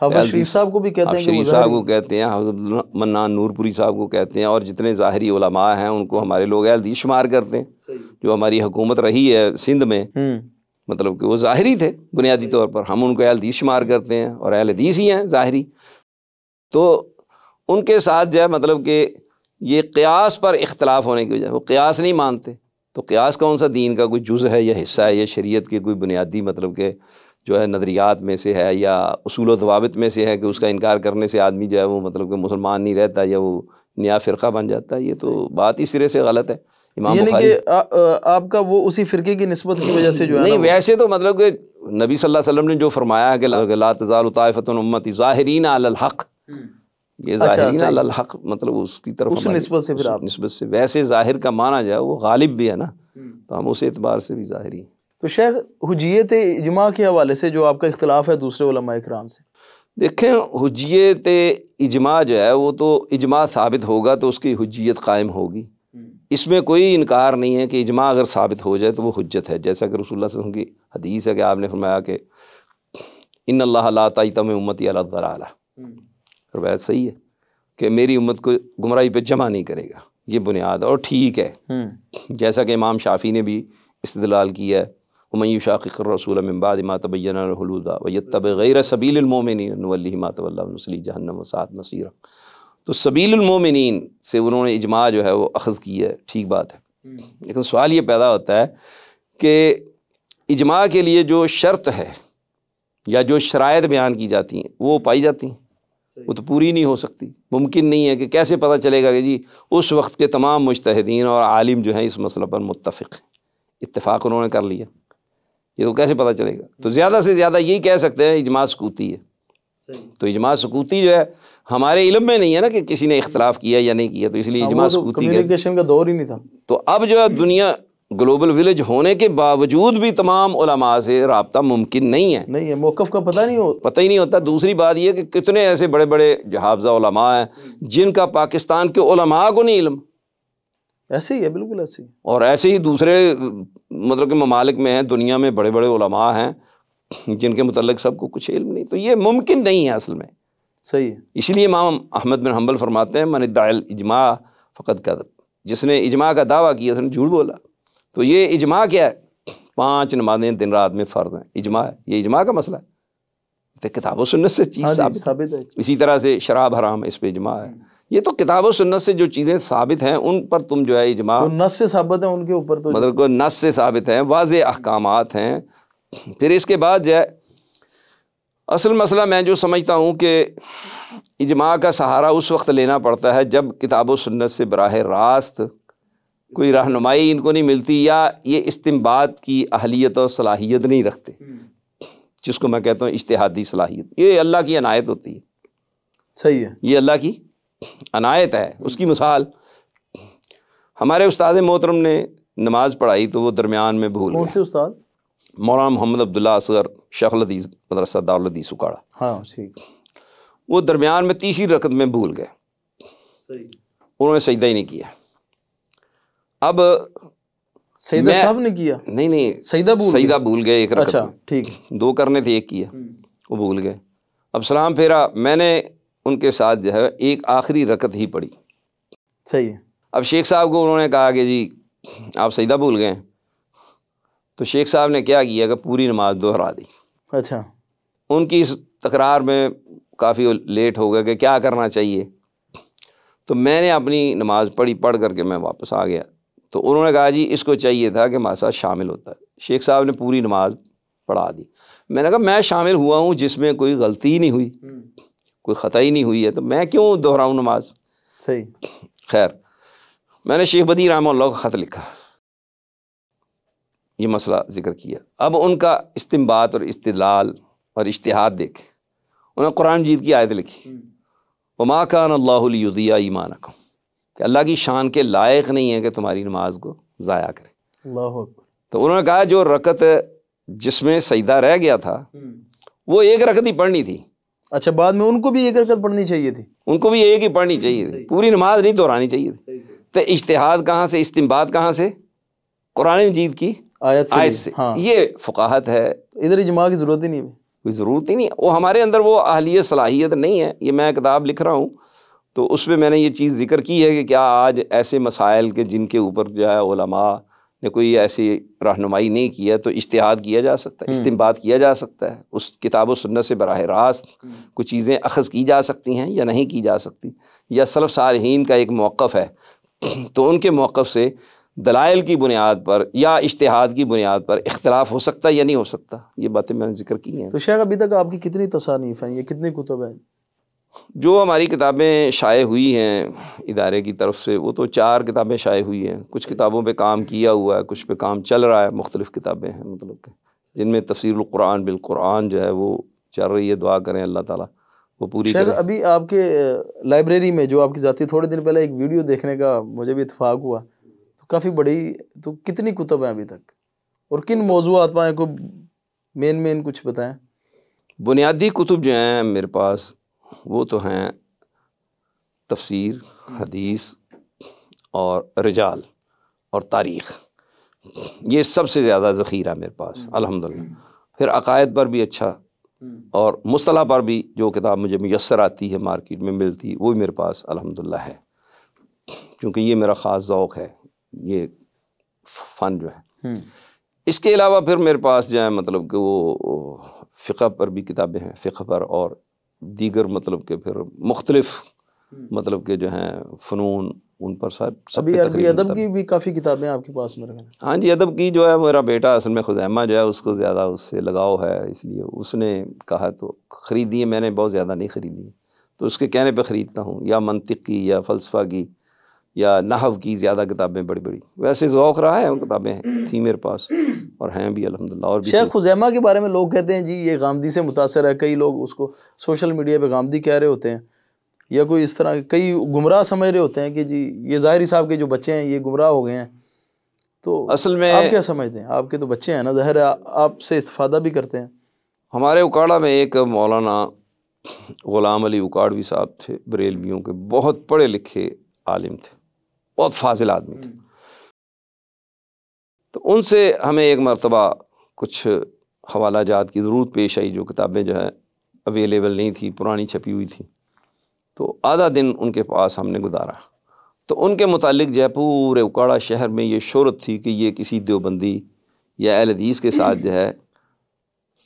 हाँ, शरीफ साहब को भी कहते हैं शरीफ साहब को कहते हैं हफ्ज मन्ना नूरपुरी साहब को कहते हैं और जितने ज़ाहरी उलमा हैं उनको हमारे लोग अहदीस शुमार करते हैं जो हमारी हुकूमत रही है सिंध में हम्म। मतलब कि वो ज़ाहरी थे बुनियादी तौर पर हम उनको अहदीस शुमार करते हैं और हदीस ही हैं ज़ाहरी तो उनके साथ जो है मतलब कि ये क्यास पर इख्तलाफ होने की वजह वो क्यास नहीं मानते तो क्यास कौन सा दीन का कोई जुज़ है या हिस्सा है या शरीयत के कोई बुनियादी मतलब के जो है नदरियात में से है या असूल वाबित में से है कि उसका इनकार करने से आदमी जो है वो मतलब कि मुसलमान नहीं रहता या वो नया फ़िरका बन जाता है ये तो बात ही सिरे से गलत है इमाम यानी कि आपका वो उसी फ़िरके की नस्बत की वजह से जो है नहीं वैसे तो मतलब कि नबी सल्लल्लाहु अलैहि वसल्लम ने जो फरमाया कि ला तजाल तायफ़तन उम्मती ज़ाहरीन अलहक़ हम्म। ये अच्छा, जाहिर अच्छा, हक मतलब उसकी तरफ उस नस्बत से फिर नस्बत से वैसे जाहिर का माना जाए वो गालिब भी है ना हम्म। तो हम उस एतबार से भी ज़ाहिर हैं तो शेख हजियत इजमा के हवाले से जो आपका इख्तलाफ है दूसरे कराम से देखें हजियत इजमा जो है वो तो इजमा साबित होगा तो उसकी हजियत कायम होगी हम्म। इसमें कोई इनकार नहीं है कि इजमा अगर साबित हो जाए तो वो हजत है जैसा कि रसोल्ला की हदीस है कि आपने फरमाया कि इन अल्लाह ला तम उम्मती अला रवायत सही है कि मेरी उम्मत को गुमराही पे जमा नहीं करेगा ये बुनियाद और ठीक है हम्म। जैसा कि इमाम शाफी ने भी इस्तलाल किया है उमयू शाकिर रसूल मबाद मातबैनदा वब गैर सबीलमोमिन मातवल्लासली जहन्नम वसात मसीर तो सबीलमोमिन से उन्होंने इजमा जो है वो अखज़ किया है ठीक बात है हम्म। लेकिन सवाल ये पैदा होता है कि इजमा के लिए जो शर्त है या जो शराय बयान की जाती हैं वो पाई जाती हैं वो तो पूरी नहीं हो सकती मुमकिन नहीं है कि कैसे पता चलेगा कि जी उस वक्त के तमाम मुश्तदीन और आलिम जो हैं इस मसले पर मुतफ़ हैं इतफ़ाक़ उन्होंने कर लिया ये तो कैसे पता चलेगा तो ज़्यादा से ज़्यादा यही कह सकते हैं इजमा सकूती है तो इजमा सकूती जो है हमारे इलम में नहीं है ना कि किसी ने इख्तलाफ किया या नहीं किया तो इसलिए हाँ, इजमा सकूती तो का दौर ही नहीं था तो अब जो है दुनिया ग्लोबल विलेज होने के बावजूद भी तमाम उलमा से रबता मुमकिन नहीं है नहीं है मौक़ का पता नहीं हो पता ही नहीं होता दूसरी बात यह कि कितने ऐसे बड़े बड़े जहाबजा उलमा हैं जिनका पाकिस्तान के उलमा को नहीं इलम ऐसे ही है बिल्कुल ऐसे ही और ऐसे ही दूसरे मतलब के ममालिक में हैं दुनिया में बड़े बड़े उलमा हैं जिनके मतलब सबको कुछ इल्म नहीं तो ये मुमकिन नहीं है असल में सही है इसलिए इमाम अहमद बिन हम्बल फरमाते हैं मन दायल इजमा फ़कत का जिसने इजमा का दावा किया उसने झूठ बोला तो ये इजमा क्या है पांच नमाजें दिन रात में फ़र्ज हैं इजमा है ये इजमा का मसला है तो किताब सुन्नत से चीज़ हाँ साबित, है इसी तरह से शराब हराम इस पर इजमा है ये तो किताब सुन्नत से जो चीज़ें साबित हैं उन पर तुम जो है इजमा तो नस से साबित है उनके ऊपर तो मतलब को नस से साबित हैं वाज अहकाम हैं फिर इसके बाद जो है असल मसला मैं जो समझता हूँ कि इजमा का सहारा उस वक्त लेना पड़ता है जब किताब सुन्नत से बरह रास्त कोई रहनुमाई इनको नहीं मिलती या ये इस्तेमाल की अहलियत और सलाहियत नहीं रखते हम्म। जिसको मैं कहता हूँ इश्तहादी सलाहियत ये अल्लाह की अनायत होती है सही है ये अल्लाह की अनायत है उसकी मिसाल हमारे उस्ताद मोहतरम ने नमाज़ पढ़ाई तो वो दरमियान में भूल कौन से उस्ताद मौलाना मोहम्मद अब्दुल्ला असगर शखलदीस मदरसा दारदीस उकाड़ा हाँ ठीक वो दरमियान में तीसरी रकत में भूल गए उन्होंने सजदा ही नहीं किया अब सईदा साहब ने किया नहीं नहीं सईदा भूल सईदा भूल गए एक अच्छा ठीक दो करने थे एक किया हम्म। वो भूल गए अब सलाम फेरा मैंने उनके साथ जो है एक आखिरी रकत ही पढ़ी सही है अब शेख साहब को उन्होंने कहा कि जी आप सईदा भूल गए तो शेख साहब ने क्या किया कि पूरी नमाज दोहरा दी अच्छा उनकी इस तकरार में काफ़ी लेट हो गया कि क्या करना चाहिए तो मैंने अपनी नमाज़ पढ़ी पढ़ करके मैं वापस आ गया तो उन्होंने कहा जी इसको चाहिए था कि हमारे साथ शामिल होता है शेख साहब ने पूरी नमाज पढ़ा दी मैंने कहा मैं शामिल हुआ हूँ जिसमें कोई गलती ही नहीं हुई हम्म। कोई ख़त ही नहीं हुई है तो मैं क्यों दोहराऊँ नमाज सही खैर मैंने शेख बदी राम का ख़त लिखा ये मसला ज़िक्र किया अब उनका इस्तेमाल और इस्तलाल और इश्तहाद देखे उन्होंने कुरान जीत की आयत लिखी हम्म। वमा कान अल्लाहुलदिया ईमान रखूँ कि अल्लाह की शान के लायक नहीं है कि तुम्हारी नमाज को ज़ाया करें तो उन्होंने कहा जो रकत जिसमें सईदा रह गया था हम्म। वो एक रकत ही पढ़नी थी अच्छा बाद में उनको भी एक रकत पढ़नी चाहिए थी उनको भी एक ही पढ़नी चाहिए थी पूरी नमाज नहीं दोहरानी चाहिए थी तो इश्तहाद कहाँ से इस्तेमाल कहाँ से कुरान मजीद की आयत से, आयत से। हाँ। ये फ़काहत है इधर जमा की ज़रूरत ही नहीं कोई ज़रूरत ही नहीं वो हमारे अंदर वो अहलिय सलाहियत नहीं है ये मैं किताब लिख रहा हूँ तो उसमें मैंने ये चीज़ ज़िक्र की है कि क्या आज ऐसे मसाइल के जिनके ऊपर जो है ओलमा ने कोई ऐसी रहनुमाई नहीं किया तो इश्तहाद किया जा सकता है हम्म। इस्तेमाल किया जा सकता है उस किताब व सुन्नत से बरह रास्त हम्म। कुछ चीज़ें अखज़ की जा सकती हैं या नहीं की जा सकती या सलफ़ सालहीन का एक मौक़ है तो उनके मौक़ से दलाइल की बुनियाद पर या इश्तहाद की बुनियाद पर इख्तलाफ हो सकता है या नहीं हो सकता ये बातें मैंने जिक्र की हैं तो शेख अभी तक आपकी कितनी तसानीफ़ हैं या कितनी कुतुब हैं जो हमारी किताबें शाये हुई हैं इदारे की तरफ से वो तो चार किताबें शाये हुई हैं कुछ किताबों पे काम किया हुआ है कुछ पे काम चल रहा है मुख्तलिफ़ किताबें हैं मतलब के जिनमें तफसरक़ुरान बिलकुरान जो है वो चल रही है दुआ करें अल्लाह ताला वो पूरी शायद अभी आपके लाइब्रेरी में जो आपकी जाती थोड़े दिन पहले एक वीडियो देखने का मुझे भी इतफाक़ हुआ तो काफ़ी बड़ी तो कितनी कुतब हैं अभी तक और किन मौजूद पाएँ को मेन मेन कुछ बताएँ बुनियादी कुतुब जो हैं मेरे पास वो तो हैं तफसीर हदीस और रिजाल और तारीख़ ये सबसे ज़्यादा ज़ख़ीरा मेरे पास अल्हम्दुलिल्लाह फिर अकायद पर भी अच्छा और मुसलह पर भी जो किताब मुझे मैसर आती है मार्केट में मिलती वो भी मेरे पास अल्हम्दुलिल्लाह है क्योंकि ये मेरा ख़ास ओक़ है ये फ़न जो है हम्म। इसके अलावा फिर मेरे पास जो है मतलब कि वो फ़िका पर भी किताबें हैं फ़िक पर और दीगर मतलब के फिर मुख्तलिफ हम्म। मतलब के जो हैं फ़नून उन पर सब सभी अरबी अदब की भी काफ़ी किताबें आपके पास में रखें हाँ जी अदब की जो है मेरा बेटा असल में खुजैमा जो है उसको ज़्यादा उससे लगाव है इसलिए उसने कहा तो ख़रीदी मैंने बहुत ज़्यादा नहीं ख़रीदी तो उसके कहने पर ख़रीदता हूँ या मनतिक की या फ़लसफ़ा की या नहव की ज़्यादा किताबें बड़ी बड़ी वैसे ओक़ रहा है उन किताबें हैं हम्म। थी मेरे पास और हैं भी अलहमदिल्ला और शेख खुजैमा के बारे में लोग कहते हैं जी ये गांधी से मुतासर है कई लोग उसको सोशल मीडिया पे गांधी कह रहे होते हैं या कोई इस तरह कई गुमराह समझ रहे होते हैं कि जी ये ज़ाहरी साहब के जो बच्चे हैं ये गुमराह हो गए हैं तो असल में आप क्या समझते हैं आपके तो बच्चे हैं ना ज़ाहिर आपसे इस्तफादा भी करते हैं हमारे उकाड़ा में एक मौलाना ग़ुलाम अली उकाड़वी साहब थे बरेलवियों के बहुत पढ़े लिखे आलिम थे बहुत फाजिल आदमी थे हम्म। तो उनसे हमें एक मरतबा कुछ हवाला जात की ज़रूरत पेश आई जो किताबें जो है अवेलेबल नहीं थी पुरानी छपी हुई थी तो आधा दिन उनके पास हमने गुजारा तो उनके मतलब जो है पूरे उकाड़ा शहर में ये शहरत थी कि ये किसी देवबंदी या एल हदीस के साथ जो है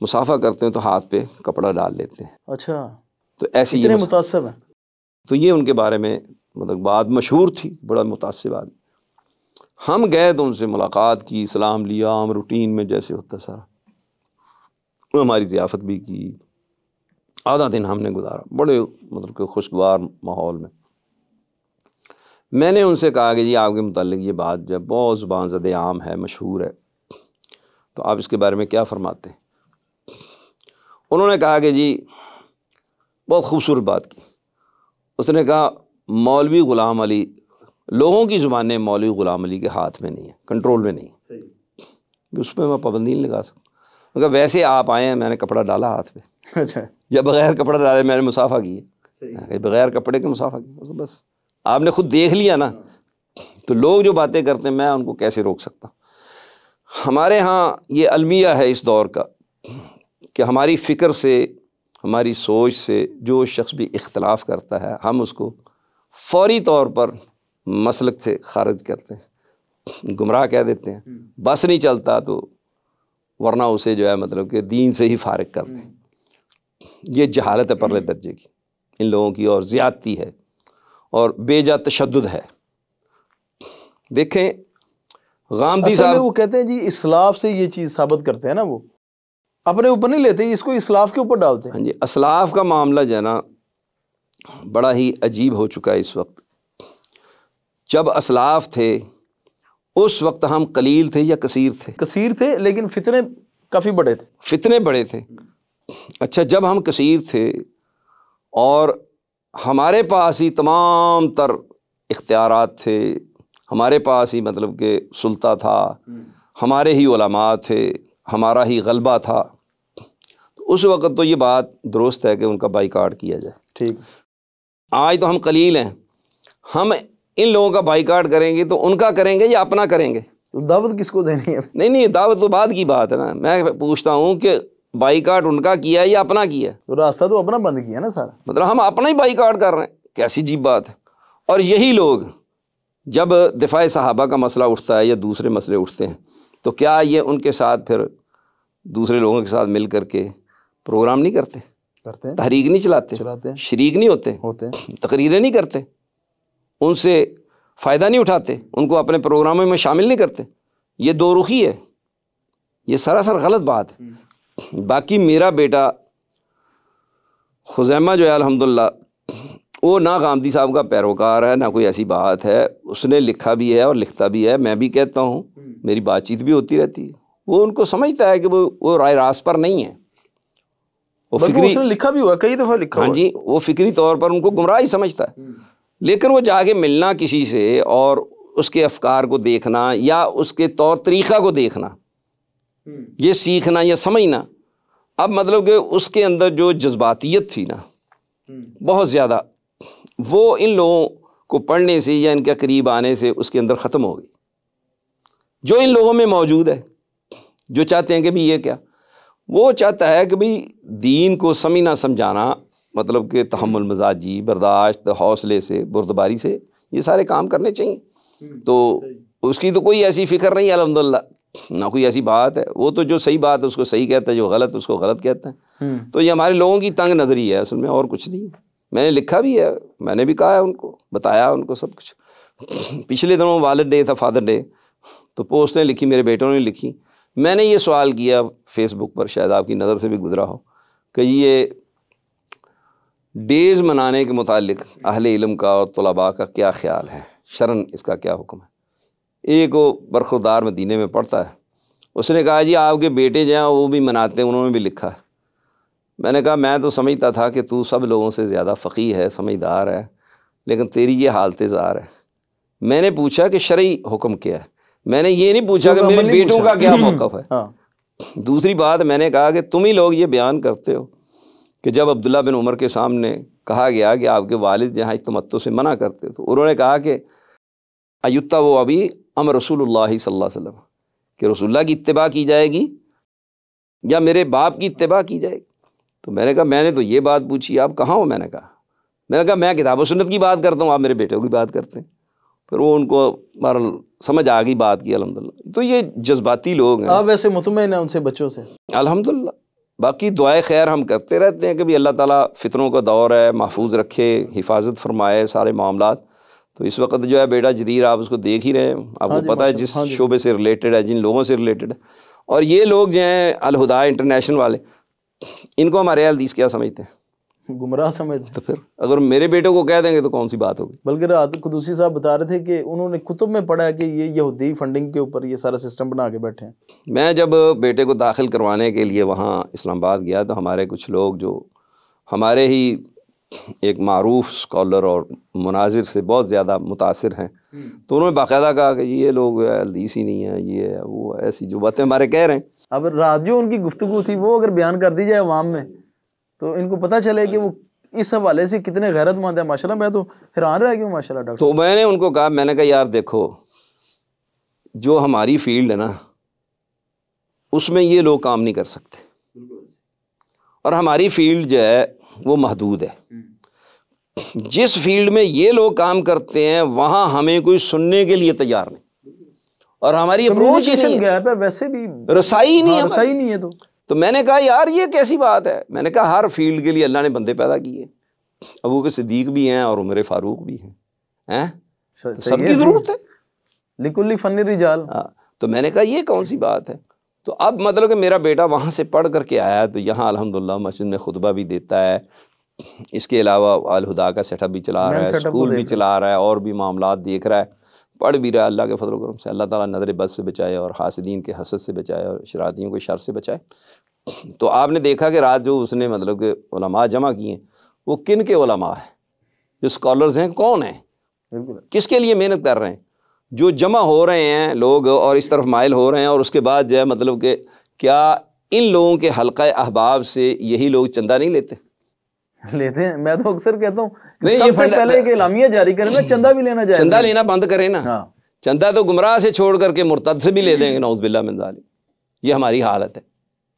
मुसाफा करते हैं तो हाथ पे कपड़ा डाल लेते हैं अच्छा तो ऐसे ही मुतासब है तो ये उनके बारे में मतलब बात मशहूर थी बड़ा मुतासब आदमी हम गए तो उनसे मुलाकात की सलाम लिया हम रूटीन में जैसे होता सारा हमारी ज़ियाफ़त भी की आधा दिन हमने गुजारा बड़े मतलब कि खुशगवार माहौल में मैंने उनसे कहा कि जी आपके मतलब ये बात जब बहुत ज़ुबान ज़द आम है मशहूर है तो आप इसके बारे में क्या फ़रमाते हैं उन्होंने कहा कि जी बहुत खूबसूरत बात की उसने कहा मौलवी ग़ुलाम अली लोगों की ज़ुबान मौलवी ग़ुलाम अली के हाथ में नहीं है कंट्रोल में नहीं है उस पर मैं पाबंदी नहीं लगा सकता मगर वैसे आप आए हैं मैंने कपड़ा डाला हाथ में अच्छा या बगैर कपड़ा डाले मैंने मुसाफा किया बगैर कपड़े के मुसाफा किए तो बस आपने खुद देख लिया ना तो लोग जो बातें करते हैं मैं उनको कैसे रोक सकता हमारे यहाँ ये अलमिया है इस दौर का कि हमारी फ़िक्र से हमारी सोच से जो शख्स भी इख्तलाफ करता है हम उसको फौरी तौर पर मसलक से खारिज करते हैं गुमराह कह देते हैं हम्म। बस नहीं चलता तो वरना उसे जो है मतलब कि दीन से ही फारग करते हैं हम्म। ये जहालत है परले दर्जे की इन लोगों की और ज़्यादती है और बेजा तशद है देखें गांधी साहब वो कहते हैं जी इसलाफ से ये चीज़ साबित करते हैं ना वो अपने ऊपर नहीं लेते इसको इसलाफ के ऊपर डालते हैं हाँ जी असलाफ का मामला जो है ना बड़ा ही अजीब हो चुका है इस वक्त जब असलाफ थे उस वक्त हम कलील थे या कसीर थे कसीर थे लेकिन फितने काफ़ी बड़े थे फितने बड़े थे अच्छा जब हम कसीर थे और हमारे पास ही तमाम तर इख्तियार थे हमारे पास ही मतलब के सुलता था हमारे ही ओलामा थे हमारा ही गलबा था तो उस वक़्त तो ये बात दुरुस्त है कि उनका बाइकाट किया जाए ठीक आज तो हम कलील हैं हम इन लोगों का बाईकाट करेंगे तो उनका करेंगे या अपना करेंगे तो दावत किसको देनी है नहीं नहीं दावत तो बाद की बात है ना मैं पूछता हूँ कि बाईकाट उनका किया है या अपना किया है तो रास्ता तो अपना बंद किया ना सारा मतलब हम अपना ही बाईकाट कर रहे हैं कैसी जीप बात है और यही लोग जब दिफा साहबा का मसला उठता है या दूसरे मसले उठते हैं तो क्या ये उनके साथ फिर दूसरे लोगों के साथ मिल करके प्रोग्राम नहीं करते करते हैं तहरीक नहीं चलाते चलाते हैं शरीक नहीं होते होते तकरीरें नहीं करते उनसे फ़ायदा नहीं उठाते उनको अपने प्रोग्रामों में शामिल नहीं करते ये दो रुखी है ये सरासर गलत बात है बाकी मेरा बेटा खुजैमा जो है अलहमदिल्ला वो ना गांधी साहब का पैरोकार है ना कोई ऐसी बात है उसने लिखा भी है और लिखता भी है मैं भी कहता हूँ मेरी बातचीत भी होती रहती है वो उनको समझता है कि वो वो राय रास पर नहीं है वो फिक्री उसने लिखा भी हुआ कई दफा लिखा हाँ जी वो फिक्री तौर पर उनको गुमराह ही समझता है हम्म। लेकिन वो जाके मिलना किसी से और उसके अफकार को देखना या उसके तौर तरीक़ा को देखना हम्म। ये सीखना या समझना अब मतलब कि उसके अंदर जो जज्बातियत थी ना हम्म। बहुत ज़्यादा वो इन लोगों को पढ़ने से या इनके करीब आने से उसके अंदर ख़त्म हो गई जो इन लोगों में मौजूद है जो चाहते हैं कि भी ये क्या वो चाहता है कि भाई दीन को ना समझाना मतलब कि तहमुल मजाजी बर्दाश्त हौसले से बुरदबारी से ये सारे काम करने चाहिए हम्म, तो उसकी तो कोई ऐसी फ़िक्र नहीं अलहमदिल्ला ना कोई ऐसी बात है वो तो जो सही बात है उसको सही कहता है जो गलत उसको गलत कहता है हम्म। तो ये हमारे लोगों की तंग नजरी है असल में और कुछ नहीं है मैंने लिखा भी है मैंने भी कहा है उनको बताया उनको सब कुछ पिछले दिनों वालद डे था फादर डे तो पोस्टें लिखी मेरे बेटों ने लिखी मैंने ये सवाल किया फेसबुक पर शायद आपकी नज़र से भी गुजरा हो कि ये डेज़ मनाने के मुतालिक अहल इलम का और तलबा का क्या ख्याल है शरण इसका क्या हुक्म है एक वो बरखुरदार मदीने में पढ़ता है उसने कहा जी आपके बेटे जो हैं वो भी मनाते हैं उन्होंने भी लिखा है मैंने कहा मैं तो समझता था कि तू सब लोगों से ज़्यादा फ़कीह है समझदार है लेकिन तेरी ये हालत ज़ार है मैंने पूछा कि शर्य हुक्म क्या है मैंने ये नहीं पूछा कि मेरे बेटों का क्या मौकफ है हाँ। दूसरी बात मैंने कहा कि तुम ही लोग ये बयान करते हो कि जब अब्दुल्ला बिन उमर के सामने कहा गया कि आपके वालिद यहाँ इतमत्तों से मना करते तो उन्होंने कहा कि अयुत्ता वो अभी अम रसूल वसल्लम कि रसुल्ला की इतबा की जाएगी या मेरे बाप की इतबा की जाएगी तो मैंने कहा मैंने तो ये बात पूछी आप कहाँ हो मैंने कहा मैंने कहा मैं किताब सुन्नत की बात करता हूँ आप मेरे बेटों की बात करते हैं फिर वो उनको बहर समझ आ गई बात की अलहमदिल्ला तो ये जज्बाती लोग हैं आप वैसे मुतमिन हैं उनसे बच्चों से अलहमदिल्ला बाकी दुआए खैर हम करते रहते हैं कि भाई अल्लाह ताला फितरों का दौर है महफूज रखे हिफाजत फरमाए सारे मामला तो इस वक्त जो है बेटा जरीर आप उसको देख ही रहे हैं आपको हाँ पता है जिस हाँ शोबे से रिलेटेड है जिन लोगों से रिलेटेड है और ये लोग जो हैं अलहुदा इंटरनेशनल वाले इनको हमारे हदीस क्या समझते हैं गुमराह समझ तो फिर अगर मेरे बेटे को कह देंगे तो कौन सी बात होगी बल्कि रात खुदूसी साहब बता रहे थे कि उन्होंने कुतुब में पढ़ा कि ये यहूदी फंडिंग के ऊपर ये सारा सिस्टम बना के बैठे हैं मैं जब बेटे को दाखिल करवाने के लिए वहाँ इस्लामाबाद गया तो हमारे कुछ लोग जो हमारे ही एक मरूफ स्कॉलर और मुनाजिर से बहुत ज़्यादा मुतासर हैं हम्म। तो उन्होंने बाकायदा कहा कि ये लोग हदीस ही नहीं है ये है वो ऐसी जो बातें हमारे कह रहे हैं अब रात जो उनकी गुफ्तु थी वो अगर बयान कर दी जाए अवाम में तो इनको पता चले कि हाँ वो इस हवाले से कितने गैरतमंद है माशाल्लाह मैं तो हैरान रह गया माशाल्लाह डॉक्टर तो मैंने उनको कहा मैंने कहा यार देखो जो हमारी फील्ड है ना उसमें ये लोग काम नहीं कर सकते और हमारी फील्ड जो है वो महदूद है हम्म। जिस फील्ड में ये लोग काम करते हैं वहाँ हमें कोई सुनने के लिए तैयार नहीं और हमारी अप्रोच ही नहीं है वैसे भी रसाई नहीं हाँ, है रसाई नहीं है तो तो मैंने कहा यार ये कैसी बात है मैंने कहा हर फील्ड के लिए अल्लाह ने बंदे पैदा किए अबू के सिद्दीक भी हैं और उम्र फ़ारूक भी हैं हैं अच्छा, तो, तो सबकी ज़रूरत है लिकुल्ली फ़न रिजाल हाँ तो मैंने कहा ये कौन सी बात है तो अब मतलब कि मेरा बेटा वहाँ से पढ़ करके आया तो यहाँ अलहमदिल्ला मस्जिद में खुतबा भी देता है इसके अलावा अलहुदा का सेटअप भी चला रहा है तो स्कूल भी चला रहा है और भी मामला देख रहा है पढ़ भी रहा है अल्लाह के फजल करम से अल्लाह ताला नज़र बद से बचाए और हासदीन के हसद से बचाए और शरातियों के शर से बचाए तो आपने देखा कि रात जो उसने मतलब के ओलमा जमा किए वो किन के ओलमा है जो स्कॉलर्स हैं कौन हैं किसके लिए मेहनत कर रहे हैं जो जमा हो रहे हैं लोग और इस तरफ मायल हो रहे हैं और उसके बाद जो है मतलब के क्या इन लोगों के हल्का अहबाब से यही लोग चंदा नहीं लेते लेते हैं मैं तो अक्सर कहता हूँ फंड पहले एक इलामिया जारी करें ना चंदा भी लेना चाहिए चंदा लेना बंद करें ना हाँ। चंदा तो गुमराह से छोड़ करके मुर्तद से भी ले देंगे नौजबिल्ला बिल्ला मंदाली ये हमारी हालत है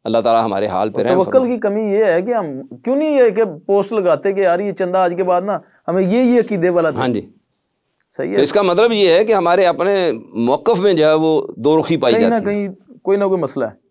अल्लाह ताला हमारे हाल पे तवक्ल की कमी ये है कि हम क्यों नहीं है कि पोस्ट लगाते कि यार ये चंदा आज के बाद ना हमें ये ये अकीदे वाला हाँ जी सही तो है तो इसका मतलब ये है कि हमारे अपने मौकफ में जो है वो दो रुखी पाई जाती है कहीं कोई ना कोई मसला है